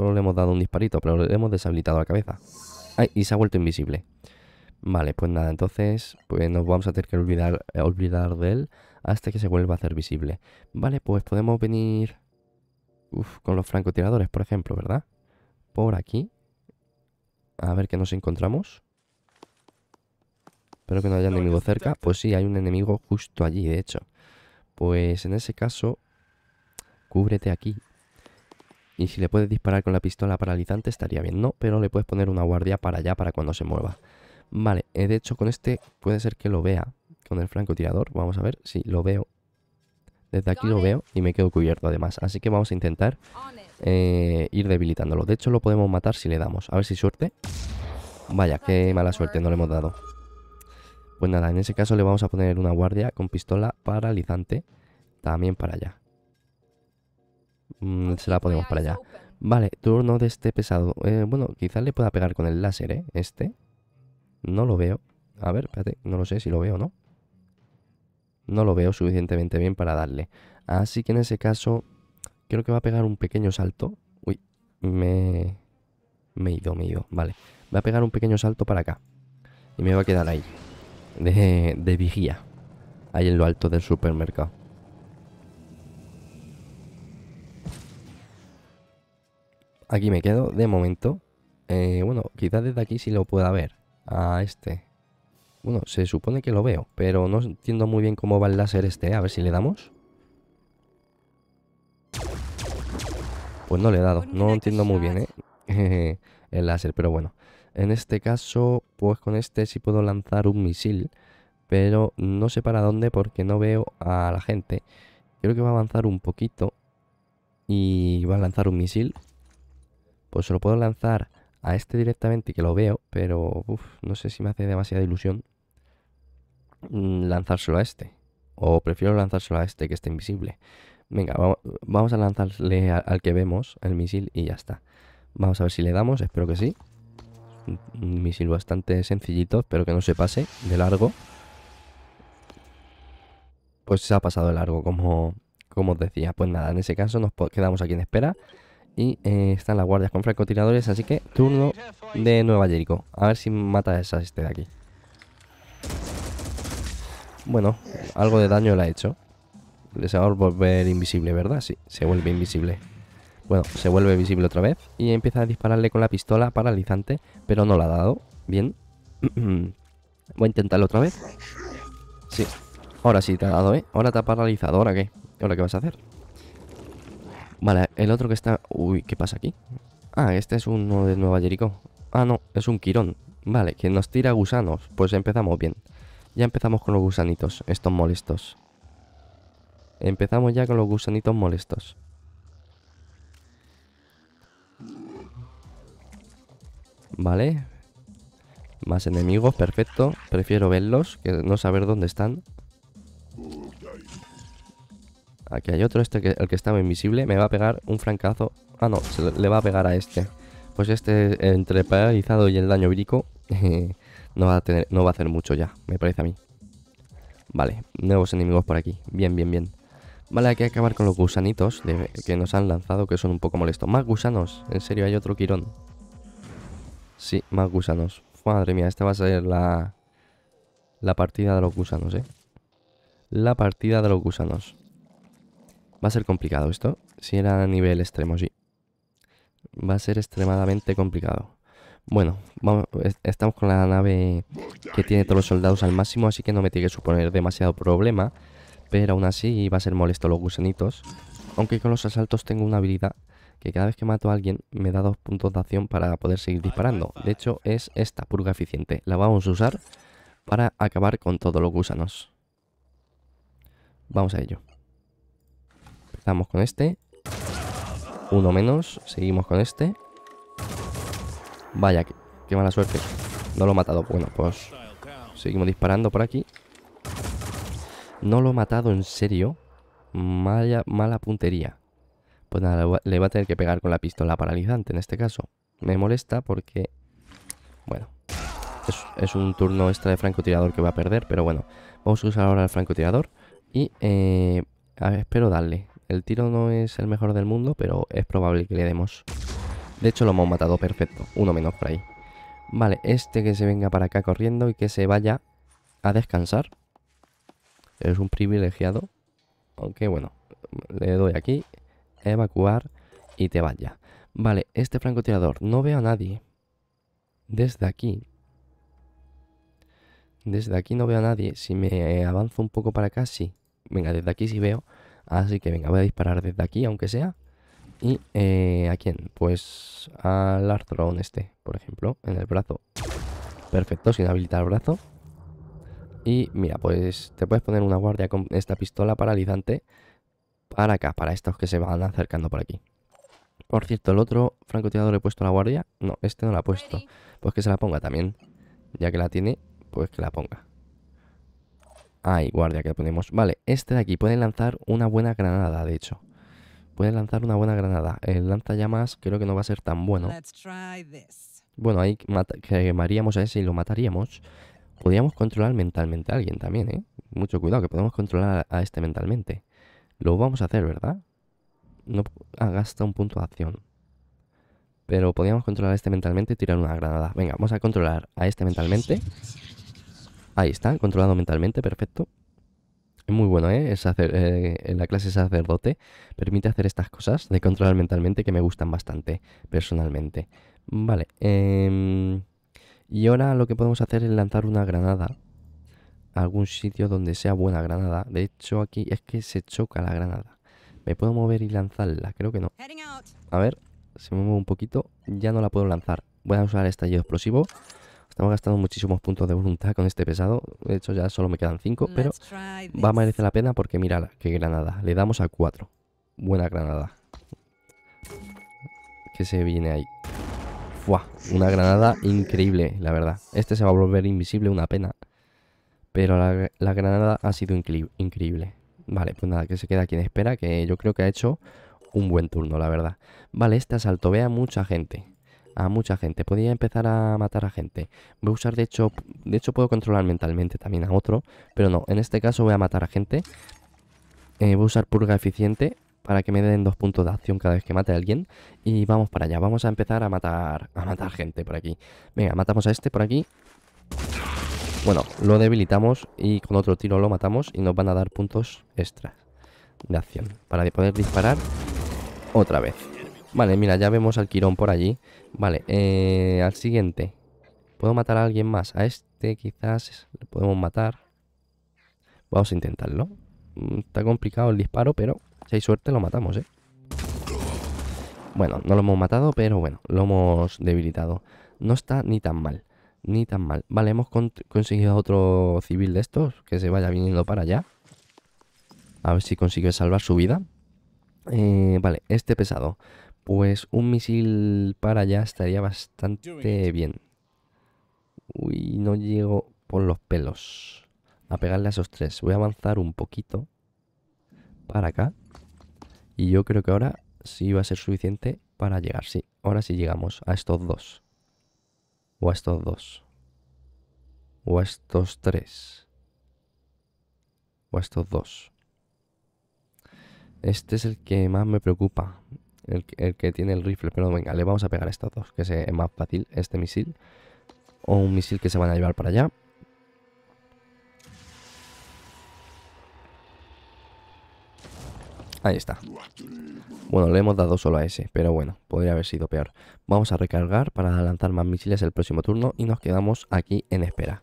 Solo le hemos dado un disparito, pero le hemos deshabilitado la cabeza. Ay, y se ha vuelto invisible. Vale, pues nada, entonces pues nos vamos a tener que olvidar, eh, olvidar de él hasta que se vuelva a hacer visible. Vale, pues podemos venir con los francotiradores, por ejemplo, ¿verdad? Por aquí. A ver qué nos encontramos. Espero que no haya enemigo cerca. Pues sí, hay un enemigo justo allí, de hecho. Pues en ese caso, cúbrete aquí y si le puedes disparar con la pistola paralizante estaría bien, ¿no? Pero le puedes poner una guardia para allá para cuando se mueva. Vale, eh, de hecho con este puede ser que lo vea con el francotirador. Vamos a ver si lo veo. Desde aquí lo veo y me quedo cubierto además. Así que vamos a intentar eh, ir debilitándolo. De hecho lo podemos matar si le damos. A ver si suerte. Vaya, qué mala suerte, no le hemos dado. Pues nada, en ese caso le vamos a poner una guardia con pistola paralizante también para allá. Mm, se la ponemos para allá. Vale, turno de este pesado. Eh, bueno, quizás le pueda pegar con el láser, ¿eh? Este. No lo veo. A ver, espérate, no lo sé si lo veo o no. No lo veo suficientemente bien para darle. Así que en ese caso, creo que va a pegar un pequeño salto. Uy, me... Me he ido, me he ido. Vale, va a pegar un pequeño salto para acá. Y me va a quedar ahí. de vigía. Ahí en lo alto del supermercado. aquí me quedo de momento. Eh, bueno, quizás desde aquí sí lo pueda ver a este. Bueno, se supone que lo veo, pero no entiendo muy bien cómo va el láser este. ¿eh? A ver si le damos. Pues no le he dado, no entiendo muy bien ¿eh? el láser, pero bueno. En este caso, pues con este sí puedo lanzar un misil, pero no sé para dónde porque no veo a la gente. Creo que va a avanzar un poquito y va a lanzar un misil pues se lo puedo lanzar a este directamente que lo veo, pero no sé si me hace demasiada ilusión mm, lanzárselo a este. O prefiero lanzárselo a este que esté invisible. Venga, vamos a lanzarle al que vemos el misil y ya está. Vamos a ver si le damos, espero que sí. misil bastante sencillito, espero que no se pase de largo. Pues se ha pasado de largo, como, como os decía. Pues nada, en ese caso nos quedamos aquí en espera. Y eh, están las guardias con francotiradores, así que turno de Nueva Jericho. A ver si mata a esa este de aquí. Bueno, algo de daño le ha hecho. Se va a volver invisible, ¿verdad? Sí, se vuelve invisible. Bueno, se vuelve visible otra vez y empieza a dispararle con la pistola paralizante, pero no la ha dado. Bien. Voy a intentarlo otra vez. Sí. Ahora sí te ha dado, ¿eh? Ahora te ha paralizado. ¿Ahora qué? ¿Ahora qué vas a hacer? Vale, el otro que está... Uy, ¿qué pasa aquí? Ah, este es uno de Nueva Jericó. Ah, no, es un Quirón. Vale, quien nos tira gusanos. Pues empezamos bien. Ya empezamos con los gusanitos, estos molestos. Empezamos ya con los gusanitos molestos. Vale. Más enemigos, perfecto. Prefiero verlos que no saber dónde están. Aquí hay otro, este que, el que estaba invisible. Me va a pegar un francazo. Ah, no, se le va a pegar a este. Pues este, entre el paralizado y el daño vírico, no, va a tener, no va a hacer mucho ya, me parece a mí. Vale, nuevos enemigos por aquí. Bien, bien, bien. Vale, hay que acabar con los gusanitos que nos han lanzado, que son un poco molestos. Más gusanos, en serio, hay otro quirón. Sí, más gusanos. Madre mía, esta va a ser la, la partida de los gusanos, ¿eh? La partida de los gusanos. Va a ser complicado esto. Si era a nivel extremo, sí. Va a ser extremadamente complicado. Bueno, estamos con la nave que tiene todos los soldados al máximo, así que no me tiene que suponer demasiado problema. Pero aún así va a ser molesto los gusanitos. Aunque con los asaltos tengo una habilidad que cada vez que mato a alguien me da dos puntos de acción para poder seguir disparando. De hecho, es esta purga eficiente. La vamos a usar para acabar con todos los gusanos. Vamos a ello. Empezamos con este. Uno menos. Seguimos con este. Vaya, qué, mala suerte. No lo he matado. Bueno, pues seguimos disparando por aquí. No lo he matado, en serio. Mala, puntería. Pues nada, le va a tener que pegar con la pistola paralizante en este caso. Me molesta porque... Bueno, es, un turno extra de francotirador que va a perder, pero bueno. Vamos a usar ahora el francotirador y eh, a ver, espero darle. El tiro no es el mejor del mundo, pero es probable que le demos. De hecho, lo hemos matado perfecto. Uno menos por ahí. Vale, este que se venga para acá corriendo y que se vaya a descansar. Es un privilegiado. Aunque bueno, le doy aquí, evacuar y te vaya. Vale, este francotirador, no veo a nadie. Desde aquí. Desde aquí no veo a nadie. Si me avanzo un poco para acá, sí. Venga, desde aquí sí veo. Así que venga, voy a disparar desde aquí, aunque sea. ¿Y eh, a quién? Pues al Arthron este, por ejemplo, en el brazo. Perfecto, sin habilitar el brazo. Y mira, pues te puedes poner una guardia con esta pistola paralizante para acá, para estos que se van acercando por aquí. Por cierto, el otro francotirador le he puesto la guardia. No, este no la ha puesto. Pues que se la ponga también. Ya que la tiene, pues que la ponga. Ay, guardia que ponemos. Vale, este de aquí puede lanzar una buena granada, de hecho. Puede lanzar una buena granada. El lanzallamas creo que no va a ser tan bueno. Bueno, ahí quemaríamos a ese y lo mataríamos. Podríamos controlar mentalmente a alguien también, ¿eh? Mucho cuidado, que podemos controlar a este mentalmente. Lo vamos a hacer, ¿verdad? No ah, gasta un punto de acción. Pero podríamos controlar a este mentalmente y tirar una granada. Venga, vamos a controlar a este mentalmente. Ahí está, controlado mentalmente, perfecto. Es muy bueno, ¿eh? ¿eh? en la clase sacerdote permite hacer estas cosas de controlar mentalmente que me gustan bastante, personalmente. Vale. Em, y ahora lo que podemos hacer es lanzar una granada a algún sitio donde sea buena granada. De hecho, aquí es que se choca la granada. ¿Me puedo mover y lanzarla? Creo que no. A ver, si me muevo un poquito, ya no la puedo lanzar. Voy a usar estallido explosivo Estamos gastando muchísimos puntos de voluntad con este pesado. De hecho, ya solo me quedan 5, pero va a merecer la pena porque mira qué granada. Le damos a 4. Buena granada. Que se viene ahí. ¡Fua! Una granada increíble, la verdad. Este se va a volver invisible, una pena. Pero la, granada ha sido increíble. Vale, pues nada, que se queda quien espera, que yo creo que ha hecho un buen turno, la verdad. Vale, este asalto ve a mucha gente a mucha gente, podría empezar a matar a gente. Voy a usar, de hecho, de hecho puedo controlar mentalmente también a otro, pero no, en este caso voy a matar a gente. Eh, voy a usar purga eficiente para que me den dos puntos de acción cada vez que mate a alguien. Y vamos para allá, vamos a empezar a matar, a matar gente por aquí. Venga, matamos a este por aquí. Bueno, lo debilitamos y con otro tiro lo matamos y nos van a dar puntos extra de acción para poder disparar otra vez. Vale, mira, ya vemos al Quirón por allí. Vale, eh, al siguiente. ¿Puedo matar a alguien más? A este quizás le podemos matar. Vamos a intentarlo. Mm, está complicado el disparo, pero si hay suerte lo matamos, ¿eh? Bueno, no lo hemos matado, pero bueno, lo hemos debilitado. No está ni tan mal, ni tan mal. Vale, hemos conseguido otro civil de estos, que se vaya viniendo para allá. A ver si consigue salvar su vida. Eh, vale, este pesado. Pues un misil para allá estaría bastante bien. Uy, no llego por los pelos a pegarle a esos tres. Voy a avanzar un poquito para acá. Y yo creo que ahora sí va a ser suficiente para llegar. Sí, ahora sí llegamos a estos dos. O a estos dos. O a estos tres. O a estos dos. Este es el que más me preocupa. El, que tiene el rifle, pero venga, le vamos a pegar a estos dos, que es más fácil este misil. O un misil que se van a llevar para allá. Ahí está. Bueno, le hemos dado solo a ese, pero bueno, podría haber sido peor. Vamos a recargar para lanzar más misiles el próximo turno y nos quedamos aquí en espera.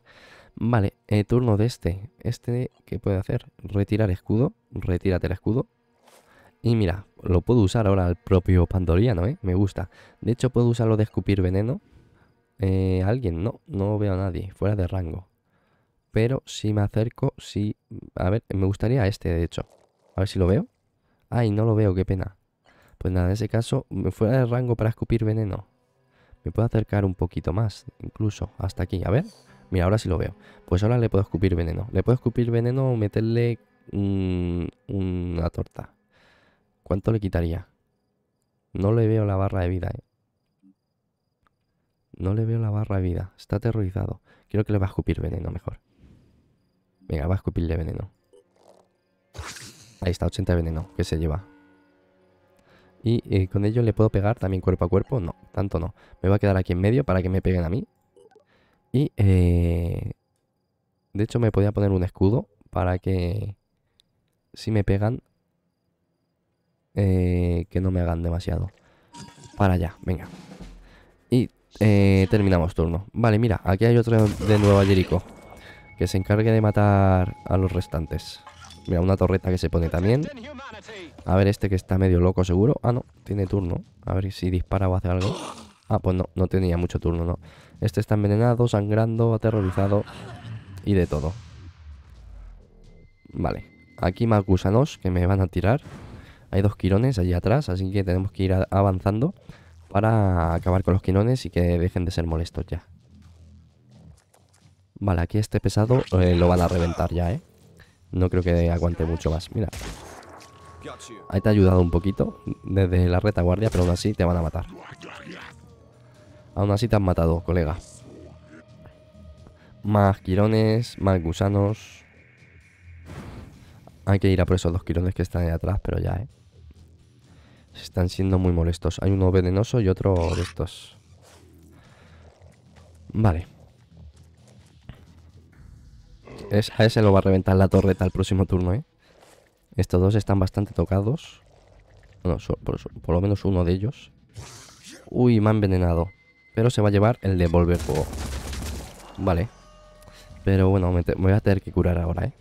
Vale, eh, turno de este. ¿Este qué puede hacer? Retirar escudo. Retírate el escudo. Y mira, lo puedo usar ahora al propio Pandoriano, ¿eh? Me gusta. De hecho, puedo usarlo de escupir veneno. Eh, ¿Alguien? No, no veo a nadie. Fuera de rango. Pero si me acerco, sí... A ver, me gustaría este, de hecho. A ver si lo veo. Ay, no lo veo, qué pena. Pues nada, en ese caso, fuera de rango para escupir veneno. Me puedo acercar un poquito más, incluso, hasta aquí. A ver, mira, ahora sí lo veo. Pues ahora le puedo escupir veneno. Le puedo escupir veneno o meterle mm, una torta. ¿Cuánto le quitaría? No le veo la barra de vida, ¿eh? No le veo la barra de vida. Está aterrorizado. Creo que le va a escupir veneno mejor. Venga, va a escupirle veneno. Ahí está, 80 de veneno que se lleva. Y eh, con ello le puedo pegar también cuerpo a cuerpo. No, tanto no. Me va a quedar aquí en medio para que me peguen a mí. Y, eh, de hecho, me podía poner un escudo para que si me pegan eh, que no me hagan demasiado. Para allá, venga. Y eh, terminamos turno. Vale, mira, aquí hay otro de Nuevo Jericho. Que se encargue de matar a los restantes. Mira, una torreta que se pone también. A ver este que está medio loco seguro. Ah, no, tiene turno. A ver si dispara o hace algo. Ah, pues no, no tenía mucho turno, no. Este está envenenado, sangrando, aterrorizado y de todo. Vale, aquí más gusanos que me van a tirar. Hay dos quirones allí atrás, así que tenemos que ir avanzando para acabar con los quirones y que dejen de ser molestos ya. Vale, aquí este pesado eh, lo van a reventar ya, ¿eh? No creo que aguante mucho más. Mira. Ahí te ha ayudado un poquito desde la retaguardia, pero aún así te van a matar. Aún así te han matado, colega. Más quirones, más gusanos. Hay que ir a por esos dos quirones que están ahí atrás, pero ya, ¿eh? Se Están siendo muy molestos. Hay uno venenoso y otro de estos. Vale. a ese lo va a reventar la torreta el próximo turno, ¿eh? Estos dos están bastante tocados. Bueno, por, lo menos uno de ellos. Uy, me ha envenenado. Pero se va a llevar el de volver Vale. Pero bueno, me voy a tener que curar ahora, ¿eh?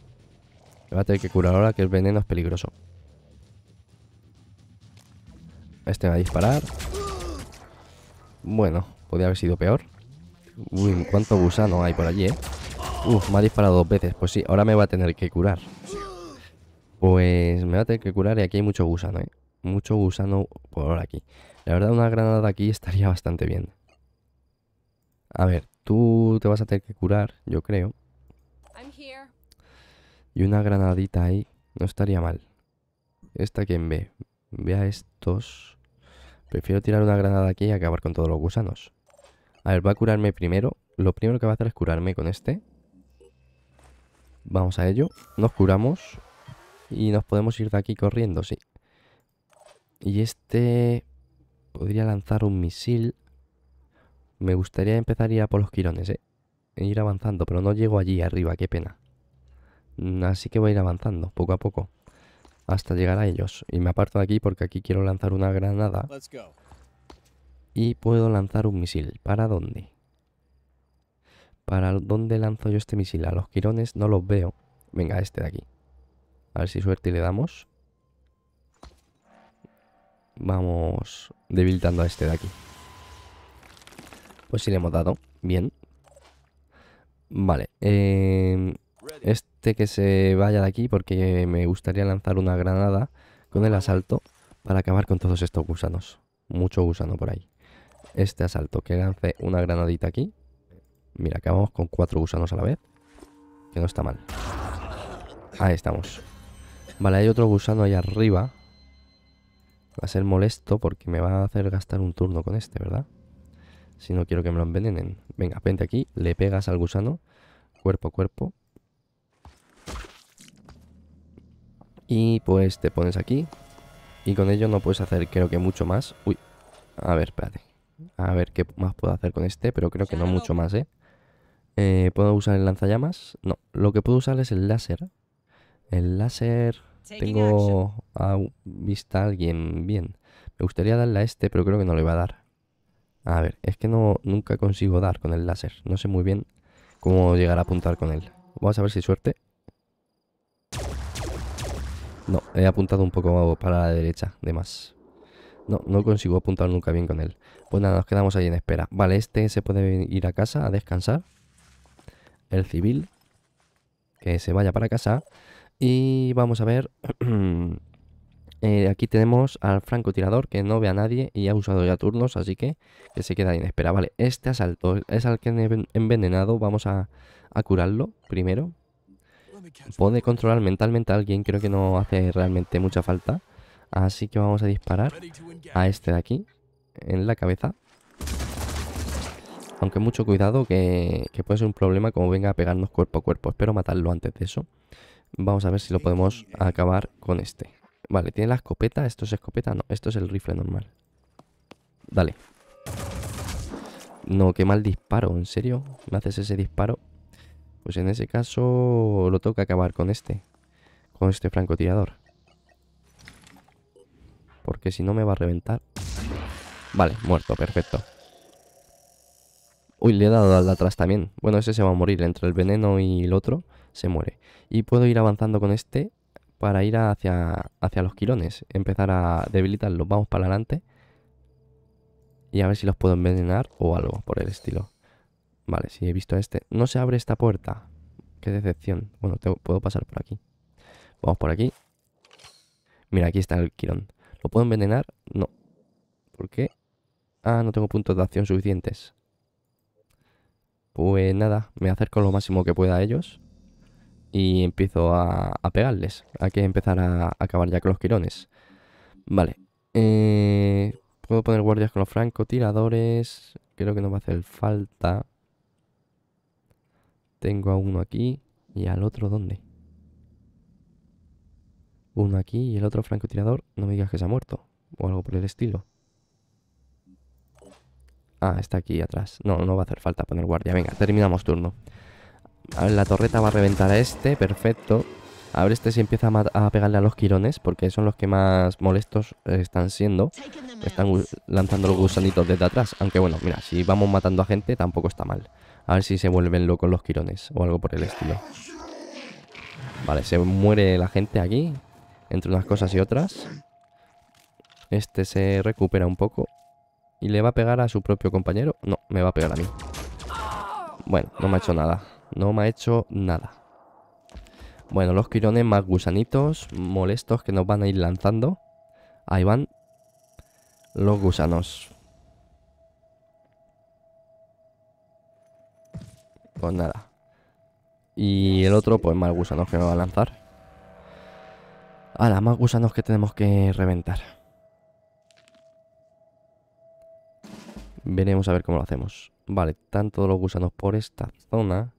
Me va a tener que curar ahora que el veneno es peligroso. Este me va a disparar. Bueno, podría haber sido peor. Uy, cuánto gusano hay por allí, eh. Uf, me ha disparado dos veces. Pues sí, ahora me va a tener que curar. Pues me va a tener que curar y aquí hay mucho gusano, eh. Mucho gusano por aquí. La verdad, una granada aquí estaría bastante bien. A ver, tú te vas a tener que curar, yo creo. Y una granadita ahí no estaría mal. ¿Esta quien ve? Ve a estos. Prefiero tirar una granada aquí y acabar con todos los gusanos. A ver, va a curarme primero. Lo primero que va a hacer es curarme con este. Vamos a ello. Nos curamos. Y nos podemos ir de aquí corriendo, sí. Y este... Podría lanzar un misil. Me gustaría empezar a ir por los quirones, eh. E ir avanzando, pero no llego allí arriba, qué pena. Mm, así que voy a ir avanzando poco a poco hasta llegar a ellos. Y me aparto de aquí porque aquí quiero lanzar una granada. Y puedo lanzar un misil. ¿Para dónde? ¿Para dónde lanzo yo este misil? A los quirones no los veo. Venga, este de aquí. A ver si suerte le damos. Vamos debilitando a este de aquí. Pues sí le hemos dado. Bien. Vale. Eh... Este que se vaya de aquí porque me gustaría lanzar una granada con el asalto para acabar con todos estos gusanos. Mucho gusano por ahí. Este asalto que lance una granadita aquí. Mira, acabamos con cuatro gusanos a la vez. Que no está mal. Ahí estamos. Vale, hay otro gusano ahí arriba. Va a ser molesto porque me va a hacer gastar un turno con este, ¿verdad? Si no quiero que me lo envenenen. Venga, vente aquí, le pegas al gusano, cuerpo a cuerpo. Y pues te pones aquí. Y con ello no puedes hacer creo que mucho más. Uy, a ver, espérate. A ver qué más puedo hacer con este, pero creo que no mucho más, ¿eh? eh puedo usar el lanzallamas? No, lo que puedo usar es el láser. El láser... Tengo a vista a alguien bien. Me gustaría darle a este, pero creo que no le va a dar. A ver, es que no nunca consigo dar con el láser. No sé muy bien cómo llegar a apuntar con él. Vamos a ver si suerte. No, he apuntado un poco para la derecha, de más. No, no consigo apuntar nunca bien con él. Pues nada, nos quedamos ahí en espera. Vale, este se puede ir a casa a descansar. El civil. Que se vaya para casa. Y vamos a ver... Eh, aquí tenemos al francotirador que no ve a nadie y ha usado ya turnos, así que, se queda ahí en espera. Vale, este asalto es al que envenenado. Vamos a, a curarlo primero. Puede controlar mentalmente a alguien creo que no hace realmente mucha falta. Así que vamos a disparar a este de aquí, en la cabeza. Aunque mucho cuidado que, que puede ser un problema como venga a pegarnos cuerpo a cuerpo. Espero matarlo antes de eso. Vamos a ver si lo podemos acabar con este. Vale, tiene la escopeta. ¿Esto es escopeta? No, esto es el rifle normal. Dale. No, qué mal disparo, en serio. Me haces ese disparo. Pues en ese caso lo toca acabar con este. Con este francotirador. Porque si no me va a reventar. Vale, muerto, perfecto. Uy, le he dado al de atrás también. Bueno, ese se va a morir. Entre el veneno y el otro se muere. Y puedo ir avanzando con este para ir hacia, hacia los quilones. Empezar a debilitarlos. Vamos para adelante. Y a ver si los puedo envenenar o algo por el estilo. Vale, si he visto este. No se abre esta puerta. Qué decepción. Bueno, puedo pasar por aquí. Vamos por aquí. Mira, aquí está el quirón. ¿Lo puedo envenenar? No. ¿Por qué? Ah, no tengo puntos de acción suficientes. Pues nada, me acerco lo máximo que pueda a ellos. Y empiezo a, pegarles. Hay que empezar a, acabar ya con los quirones. Vale. Eh, puedo poner guardias con los francotiradores. Creo que no va a hacer falta. Tengo a uno aquí y al otro dónde. Uno aquí y el otro francotirador. No me digas que se ha muerto. O algo por el estilo. Ah, está aquí atrás. No, no va a hacer falta poner guardia. Venga, terminamos turno. A ver, la torreta va a reventar a este. Perfecto. A ver, este si empieza a, a, pegarle a los quirones, porque son los que más molestos están siendo. Están lanzando los gusanitos desde atrás. Aunque bueno, mira, si vamos matando a gente, tampoco está mal. A ver si se vuelven locos los quirones o algo por el estilo. Vale, se muere la gente aquí. Entre unas cosas y otras. Este se recupera un poco. ¿Y le va a pegar a su propio compañero? No, me va a pegar a mí. Bueno, no me ha hecho nada. No me ha hecho nada. Bueno, los quirones más gusanitos molestos que nos van a ir lanzando. Ahí van los gusanos. pues nada. Y el otro, pues más gusanos que nos va a lanzar. las más gusanos que tenemos que reventar. Veremos a ver cómo lo hacemos. Vale, tanto los gusanos por esta zona.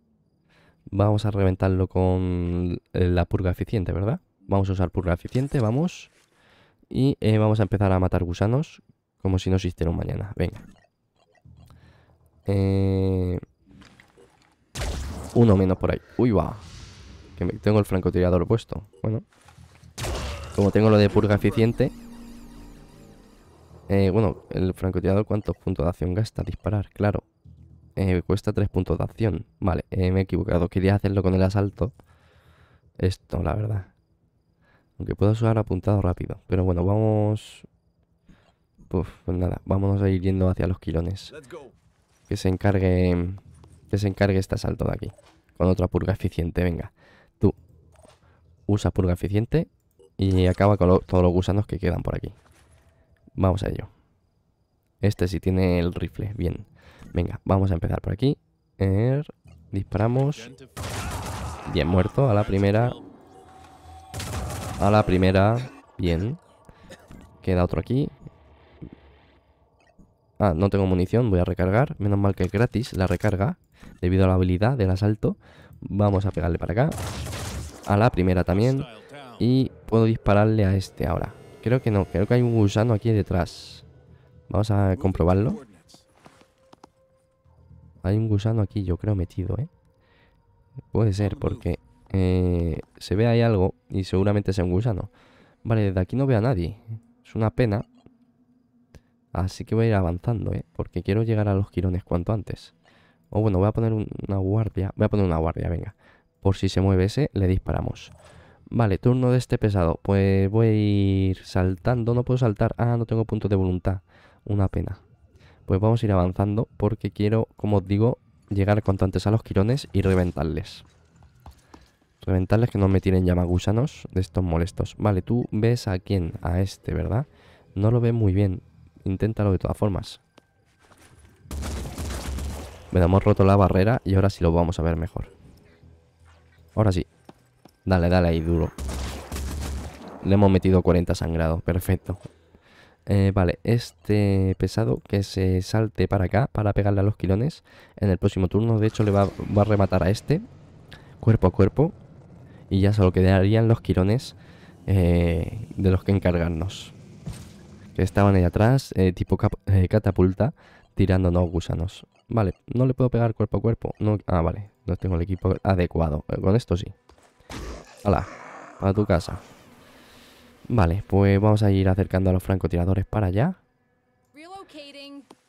Vamos a reventarlo con la purga eficiente, ¿verdad? Vamos a usar purga eficiente, vamos. Y eh, vamos a empezar a matar gusanos como si no existieran un mañana. Venga. Eh... Uno menos por ahí. Uy, va. Que me, tengo el francotirador puesto. Bueno. Como tengo lo de purga eficiente. Eh, bueno, el francotirador, ¿cuántos puntos de acción gasta? Disparar, claro. Eh, cuesta tres puntos de acción. Vale, eh, me he equivocado. Quería hacerlo con el asalto. Esto, la verdad. Aunque puedo usar apuntado rápido. Pero bueno, vamos... pues nada, vámonos a ir yendo hacia los quilones. Que se encargue que se encargue este asalto de aquí. Con otra purga eficiente, venga. Tú, usa purga eficiente y acaba con todos los gusanos que quedan por aquí. Vamos a ello. Este sí tiene el rifle, bien. Venga, vamos a empezar por aquí. Er, disparamos. Bien muerto, a la primera. A la primera, bien. Queda otro aquí. Ah, no tengo munición, voy a recargar. Menos mal que es gratis la recarga debido a la habilidad del asalto. Vamos a pegarle para acá. A la primera también. Y puedo dispararle a este ahora. Creo que no, creo que hay un gusano aquí detrás. Vamos a comprobarlo. Hay un gusano aquí, yo creo, metido, ¿eh? Puede ser, porque eh, se ve ahí algo y seguramente sea un gusano. Vale, desde aquí no veo a nadie. Es una pena. Así que voy a ir avanzando, ¿eh? Porque quiero llegar a los quirones cuanto antes. O bueno, voy a poner una guardia. Voy a poner una guardia, venga. Por si se mueve ese, le disparamos. Vale, turno de este pesado. Pues voy a ir saltando. No puedo saltar. Ah, no tengo puntos de voluntad. Una pena. Pues vamos a ir avanzando porque quiero, como os digo, llegar cuanto antes a los quirones y reventarles. Reventarles que no me tienen gusanos de estos molestos. Vale, tú ves a quién, a este, ¿verdad? No lo ve muy bien. Inténtalo de todas formas hemos roto la barrera y ahora sí lo vamos a ver mejor. Ahora sí. Dale, dale ahí, duro. Le hemos metido 40 sangrado perfecto. Eh, vale, este pesado que se salte para acá para pegarle a los quilones en el próximo turno. De hecho, le va, a rematar a este cuerpo a cuerpo. Y ya solo quedarían los quilones eh, de los que encargarnos. Que estaban ahí atrás, eh, tipo catapulta, tirándonos gusanos. Vale, no le puedo pegar cuerpo a cuerpo. No, ah, vale. No tengo el equipo adecuado. Eh, con esto sí. Hola, a tu casa. Vale, pues vamos a ir acercando a los francotiradores para allá.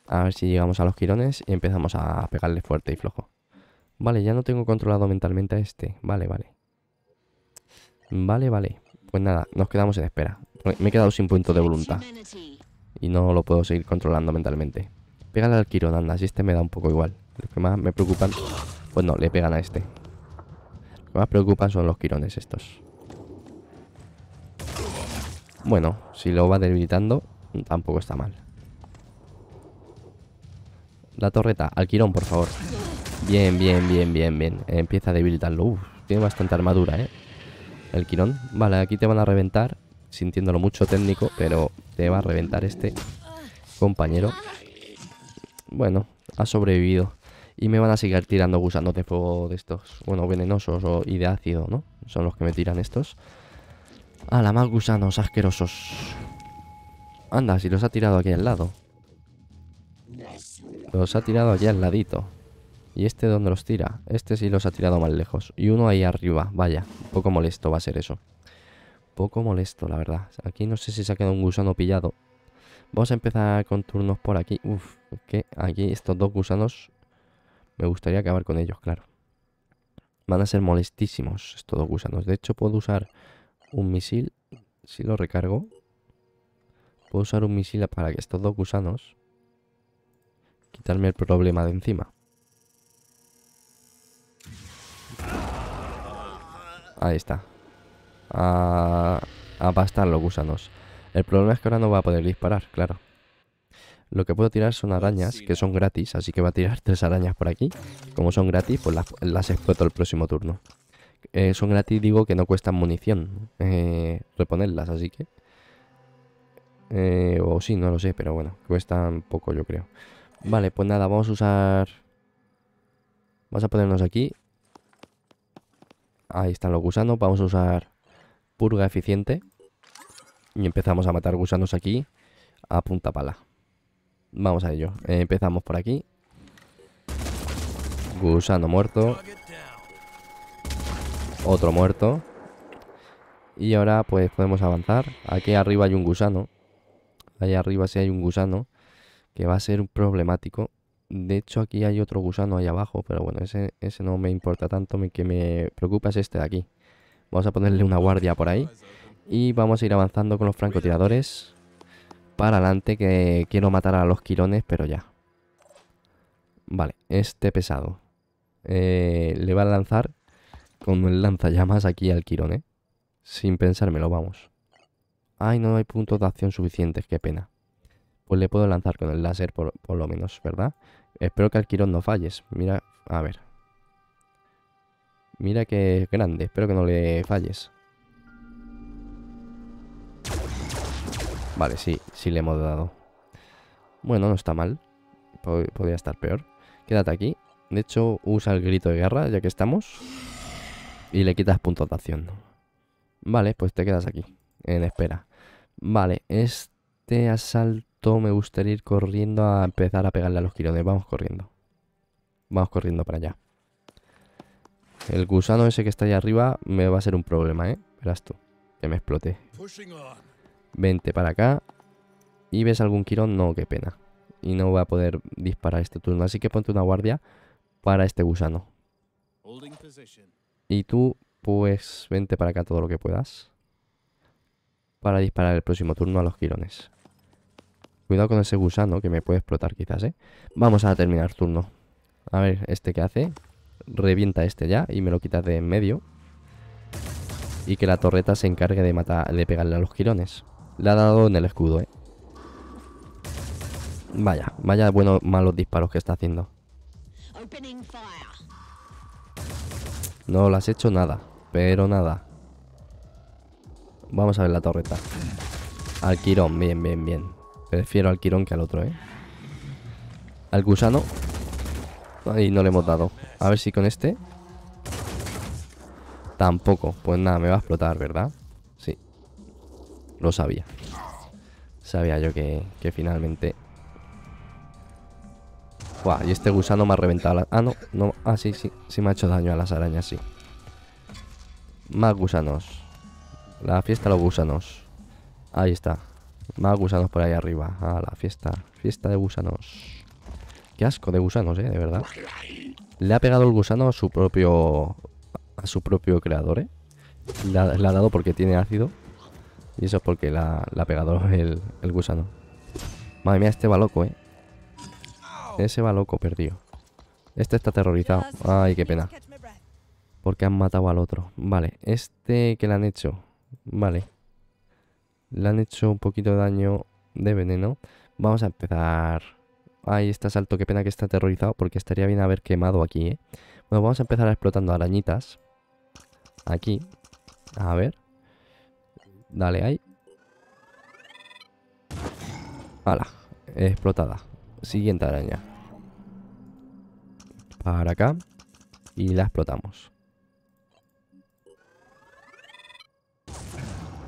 A ver si llegamos a los quirones y empezamos a pegarle fuerte y flojo. Vale, ya no tengo controlado mentalmente a este. Vale, vale. Vale, vale. Pues nada, nos quedamos en espera. Me he quedado sin punto de voluntad. Y no lo puedo seguir controlando mentalmente. Pégale al Quirón, anda, si este me da un poco igual. Los que más me preocupan... Pues no, le pegan a este. Lo que más preocupan son los Quirones estos. Bueno, si lo va debilitando, tampoco está mal. La torreta, al Quirón, por favor. Bien, bien, bien, bien, bien. Empieza a debilitarlo. tiene bastante armadura, ¿eh? El Quirón. Vale, aquí te van a reventar, sintiéndolo mucho técnico, pero te va a reventar este compañero bueno, ha sobrevivido. Y me van a seguir tirando gusanos de fuego de estos. Bueno, venenosos o, y de ácido, ¿no? Son los que me tiran estos. A la más gusanos asquerosos. Anda, si los ha tirado aquí al lado. Los ha tirado allí al ladito. ¿Y este dónde los tira? Este sí los ha tirado más lejos. Y uno ahí arriba, vaya. poco molesto va a ser eso. Poco molesto, la verdad. Aquí no sé si se ha quedado un gusano pillado. Vamos a empezar con turnos por aquí. Uf, que aquí estos dos gusanos me gustaría acabar con ellos, claro. Van a ser molestísimos estos dos gusanos. De hecho, puedo usar un misil. Si lo recargo. Puedo usar un misil para que estos dos gusanos. Quitarme el problema de encima. Ahí está. A, ah, a bastar los gusanos. El problema es que ahora no va a poder disparar, claro. Lo que puedo tirar son arañas, que son gratis, así que va a tirar tres arañas por aquí. Como son gratis, pues las, las exploto el próximo turno. Eh, son gratis, digo que no cuestan munición eh, reponerlas, así que... Eh, o sí, no lo sé, pero bueno, cuestan poco yo creo. Vale, pues nada, vamos a usar... Vamos a ponernos aquí. Ahí están los gusanos, vamos a usar purga eficiente. Y empezamos a matar gusanos aquí a punta pala. Vamos a ello. empezamos por aquí. Gusano muerto. Otro muerto. Y ahora pues podemos avanzar. Aquí arriba hay un gusano. Allá arriba sí hay un gusano. Que va a ser un problemático. De hecho aquí hay otro gusano ahí abajo. Pero bueno, ese, no me importa tanto. Me, que me preocupa es este de aquí. Vamos a ponerle una guardia por ahí. Y vamos a ir avanzando con los francotiradores para adelante que quiero matar a los Quirones, pero ya. Vale, este pesado. Eh, le va a lanzar con el lanzallamas aquí al quirón, ¿eh? Sin pensármelo, vamos. Ay, no hay puntos de acción suficientes, qué pena. Pues le puedo lanzar con el láser por, lo menos, ¿verdad? Espero que al quirón no falles. Mira, a ver. Mira que grande, espero que no le falles. Vale, sí, sí le hemos dado. Bueno, no está mal. Podría estar peor. Quédate aquí. De hecho, usa el grito de guerra, ya que estamos. Y le quitas puntos de acción. Vale, pues te quedas aquí, en espera. Vale, este asalto me gustaría ir corriendo a empezar a pegarle a los quirones. Vamos corriendo. Vamos corriendo para allá. El gusano ese que está ahí arriba me va a ser un problema, ¿eh? Verás tú, que me explote. Vente para acá. ¿Y ves algún quirón? No, qué pena. Y no voy a poder disparar este turno. Así que ponte una guardia para este gusano. Y tú, pues, vente para acá todo lo que puedas. Para disparar el próximo turno a los quirones. Cuidado con ese gusano que me puede explotar quizás, ¿eh? Vamos a terminar turno. A ver, ¿este qué hace? Revienta este ya y me lo quitas de en medio. Y que la torreta se encargue de, matar, de pegarle a los quirones. Le ha dado en el escudo, eh. Vaya, vaya buenos malos disparos que está haciendo. No le has hecho nada, pero nada. Vamos a ver la torreta. Al Quirón, bien, bien, bien. Prefiero al Quirón que al otro, ¿eh? Al gusano. Ahí no le hemos dado. A ver si con este. Tampoco. Pues nada, me va a explotar, ¿verdad? Lo sabía. Sabía yo que, finalmente... Buah, y este gusano me ha reventado Ah, no, no... Ah, sí, sí. Sí me ha hecho daño a las arañas, sí. Más gusanos. La fiesta de los gusanos. Ahí está. Más gusanos por ahí arriba. Ah, la fiesta. Fiesta de gusanos. Qué asco de gusanos, eh, de verdad. Le ha pegado el gusano a su propio... A su propio creador, eh. le ha dado porque tiene ácido. Y eso es porque la, ha pegado el, el, gusano. Madre mía, este va loco, ¿eh? Ese va loco, perdido. Este está aterrorizado. Ay, qué pena. Porque han matado al otro. Vale, este que le han hecho. Vale. Le han hecho un poquito de daño de veneno. Vamos a empezar. Ahí está salto, qué pena que está aterrorizado porque estaría bien haber quemado aquí, ¿eh? Bueno, vamos a empezar explotando arañitas. Aquí. A ver. Dale ahí. Hala. explotada. Siguiente araña. Para acá. Y la explotamos.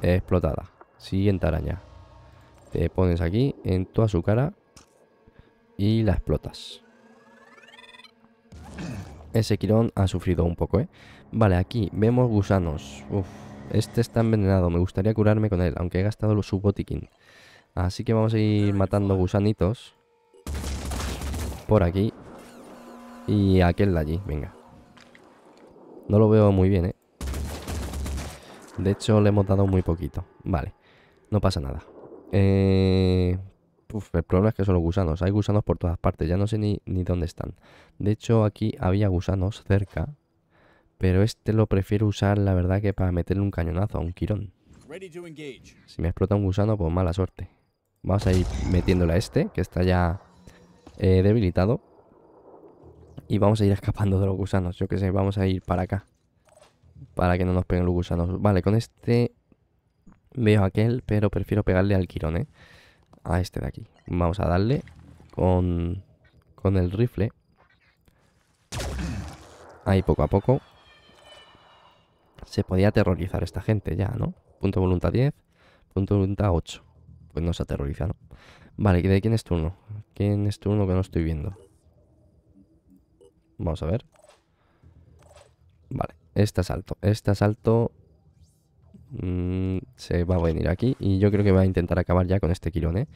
Explotada. Siguiente araña. Te pones aquí en toda su cara y la explotas. Ese quirón ha sufrido un poco, ¿eh? Vale, aquí vemos gusanos. Uf, este está envenenado, me gustaría curarme con él, aunque he gastado los subbotiquín. Así que vamos a ir matando gusanitos. Por aquí. Y aquel de allí, venga. No lo veo muy bien, ¿eh? De hecho, le hemos dado muy poquito. Vale, no pasa nada. Eh, el problema es que son los gusanos. Hay gusanos por todas partes, ya no sé ni, ni dónde están. De hecho, aquí había gusanos cerca. Pero este lo prefiero usar, la verdad, que para meterle un cañonazo a un quirón. Si me explota un gusano, pues mala suerte. Vamos a ir metiéndole a este, que está ya eh, debilitado. Y vamos a ir escapando de los gusanos. Yo qué sé, vamos a ir para acá. Para que no nos peguen los gusanos. Vale, con este veo aquel, pero prefiero pegarle al quirón, ¿eh? A este de aquí. Vamos a darle con, con el rifle. Ahí poco a poco se podía aterrorizar esta gente ya, ¿no? Punto voluntad 10, punto de voluntad 8. Pues no se aterroriza, ¿no? Vale, ¿de quién es turno? ¿Quién es turno que no estoy viendo? Vamos a ver. Vale, este asalto. Este asalto mm, se va a venir aquí y yo creo que va a intentar acabar ya con este quirón, Eh,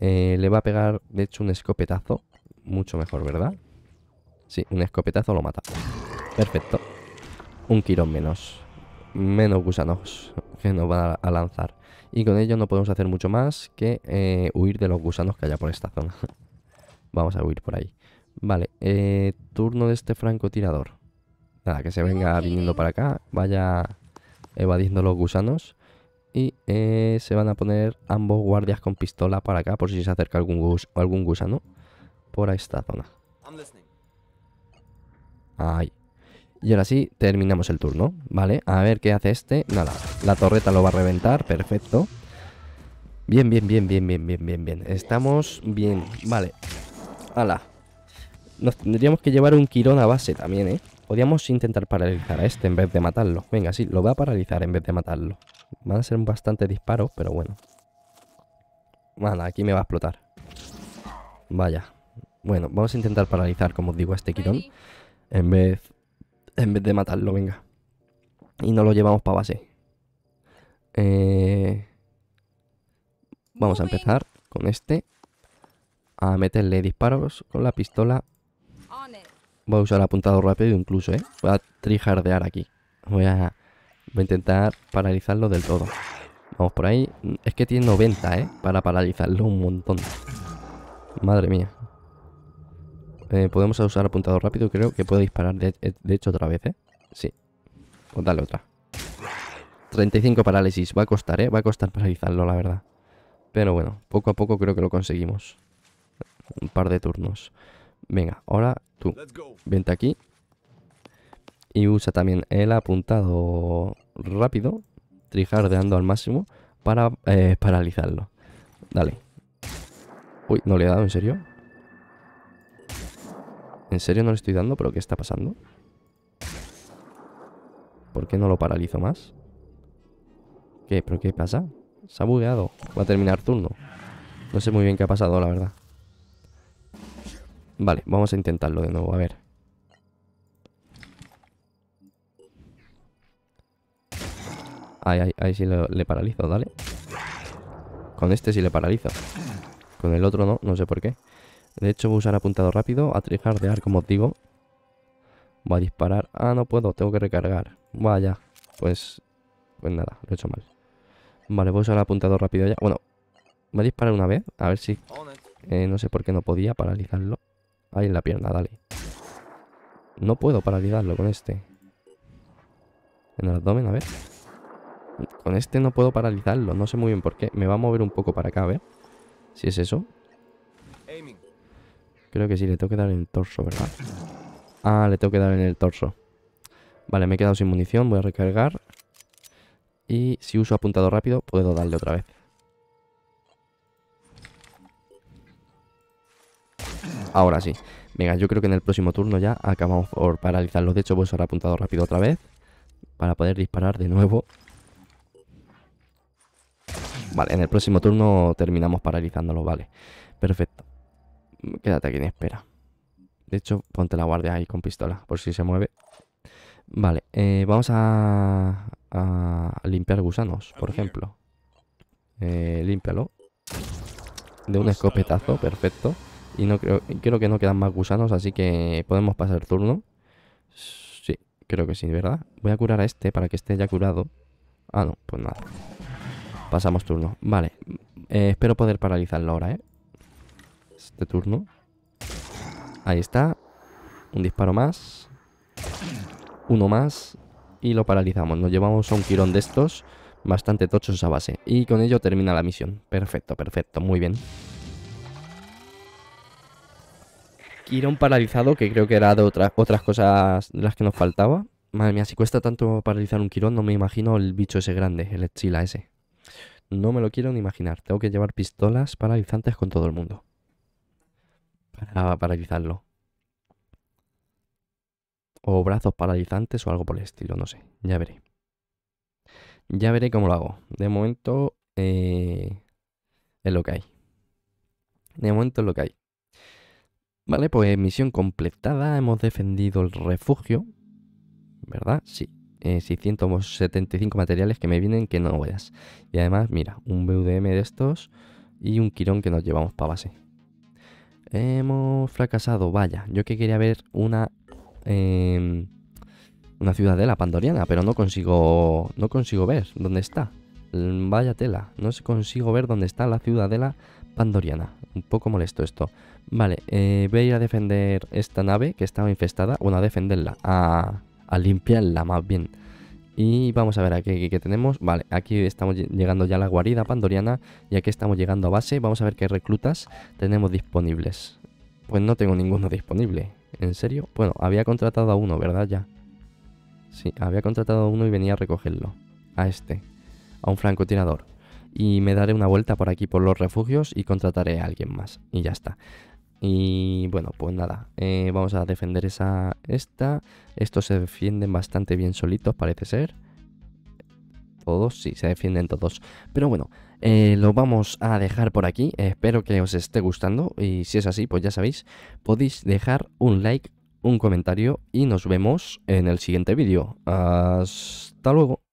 eh le va a pegar, de hecho, un escopetazo. Mucho mejor, ¿verdad? Sí, un escopetazo lo mata. Perfecto un kilo menos. Menos gusanos que nos van a lanzar. Y con ello no podemos hacer mucho más que eh, huir de los gusanos que haya por esta zona. Vamos a huir por ahí. Vale, eh, turno de este francotirador. Nada, que se venga viniendo para acá, vaya evadiendo los gusanos. Y eh, se van a poner ambos guardias con pistola para acá por si se acerca algún, algún gusano por esta zona. Ahí. Y ahora sí, terminamos el turno, ¿vale? A ver qué hace este. Nada, la torreta lo va a reventar, perfecto. Bien, bien, bien, bien, bien, bien, bien, bien. Estamos bien, vale. ¡Hala! Nos tendríamos que llevar un quirón a base también, ¿eh? Podríamos intentar paralizar a este en vez de matarlo. Venga, sí, lo va a paralizar en vez de matarlo. Van a ser bastante disparos, pero bueno. Nada, aquí me va a explotar. Vaya. Bueno, vamos a intentar paralizar, como os digo, a este quirón. En vez en vez de matarlo, venga. Y no lo llevamos para base. Eh, vamos a empezar con este. A meterle disparos con la pistola. Voy a usar apuntado rápido incluso, ¿eh? Voy a trijardear aquí. Voy a, voy a intentar paralizarlo del todo. Vamos por ahí. Es que tiene 90, ¿eh? Para paralizarlo un montón. Madre mía. Eh, podemos usar apuntado rápido. Creo que puede disparar, de, eh, hecho, otra vez, ¿eh? Sí. Pues dale otra. 35 parálisis. Va a costar, ¿eh? Va a costar paralizarlo, la verdad. Pero bueno, poco a poco creo que lo conseguimos. Un par de turnos. Venga, ahora tú. Vente aquí. Y usa también el apuntado rápido. Trijardeando al máximo. Para eh, paralizarlo. Dale. Uy, no le he dado, ¿en serio? ¿En serio no le estoy dando? ¿Pero qué está pasando? ¿Por qué no lo paralizo más? ¿Qué? ¿Pero qué pasa? Se ha bugueado. Va a terminar turno. No sé muy bien qué ha pasado, la verdad. Vale, vamos a intentarlo de nuevo, a ver. Ay, ay, ahí sí le, le paralizo, dale. Con este sí le paralizo. Con el otro no, no sé por qué. De hecho voy a usar apuntado rápido, a trijardear como os digo. Voy a disparar. Ah, no puedo, tengo que recargar. Vaya, pues... Pues nada, lo he hecho mal. Vale, voy a usar apuntado rápido ya. Bueno, voy a disparar una vez, a ver si... Eh, no sé por qué no podía paralizarlo. Ahí en la pierna, dale. No puedo paralizarlo con este. En el abdomen, a ver. Con este no puedo paralizarlo, no sé muy bien por qué. Me va a mover un poco para acá, a ver. Si es eso. Creo que sí, le tengo que dar en el torso, ¿verdad? Ah, le tengo que dar en el torso. Vale, me he quedado sin munición, voy a recargar. Y si uso apuntado rápido, puedo darle otra vez. Ahora sí. Venga, yo creo que en el próximo turno ya acabamos por paralizarlo. De hecho, voy a usar apuntado rápido otra vez. Para poder disparar de nuevo. Vale, en el próximo turno terminamos paralizándolo, vale. Perfecto. Quédate aquí en espera. De hecho, ponte la guardia ahí con pistola, por si se mueve. Vale, eh, vamos a, limpiar gusanos, por ejemplo. Eh, límpialo. De un escopetazo, perfecto. Y no creo, que no quedan más gusanos, así que podemos pasar turno. Sí, creo que sí, ¿verdad? Voy a curar a este para que esté ya curado. Ah, no, pues nada. Pasamos turno. Vale. Eh, espero poder paralizarlo ahora, ¿eh? este turno. Ahí está. Un disparo más. Uno más. Y lo paralizamos. Nos llevamos a un quirón de estos. Bastante tochos a base. Y con ello termina la misión. Perfecto, perfecto. Muy bien. Quirón paralizado, que creo que era de otras otras cosas de las que nos faltaba. Madre mía, si cuesta tanto paralizar un Quirón, no me imagino el bicho ese grande, el chila ese. No me lo quiero ni imaginar. Tengo que llevar pistolas paralizantes con todo el mundo para paralizarlo. O brazos paralizantes o algo por el estilo, no sé. Ya veré. Ya veré cómo lo hago. De momento eh, es lo que hay. De momento es lo que hay. Vale, pues misión completada. Hemos defendido el refugio. ¿Verdad? Sí. Eh, 675 materiales que me vienen que no veas. Y además, mira, un BUDM de estos y un quirón que nos llevamos para base. Hemos fracasado, vaya. Yo que quería ver una... ciudad em, una ciudadela pandoriana, pero no consigo... No consigo ver dónde está. Mm, vaya tela. No consigo ver dónde está la ciudadela pandoriana. Un poco molesto esto. Vale, eh, voy a defender esta nave que estaba infestada. Bueno, a defenderla. a limpiarla más bien. Y vamos a ver aquí, qué que tenemos. Vale, aquí estamos llegando ya a la guarida pandoriana. Y aquí estamos llegando a base. Vamos a ver qué reclutas tenemos disponibles. Pues no tengo ninguno disponible. ¿En serio? Bueno, había contratado a uno, ¿verdad? Ya. Sí, había contratado a uno y venía a recogerlo. A este. A un francotirador. Y me daré una vuelta por aquí por los refugios y contrataré a alguien más. Y ya está. Y bueno, pues nada, eh, vamos a defender esa esta. Estos se defienden bastante bien solitos, parece ser. Todos, sí, se defienden todos. Pero bueno, eh, lo vamos a dejar por aquí. Espero que os esté gustando. Y si es así, pues ya sabéis, podéis dejar un like, un comentario y nos vemos en el siguiente vídeo. Hasta luego.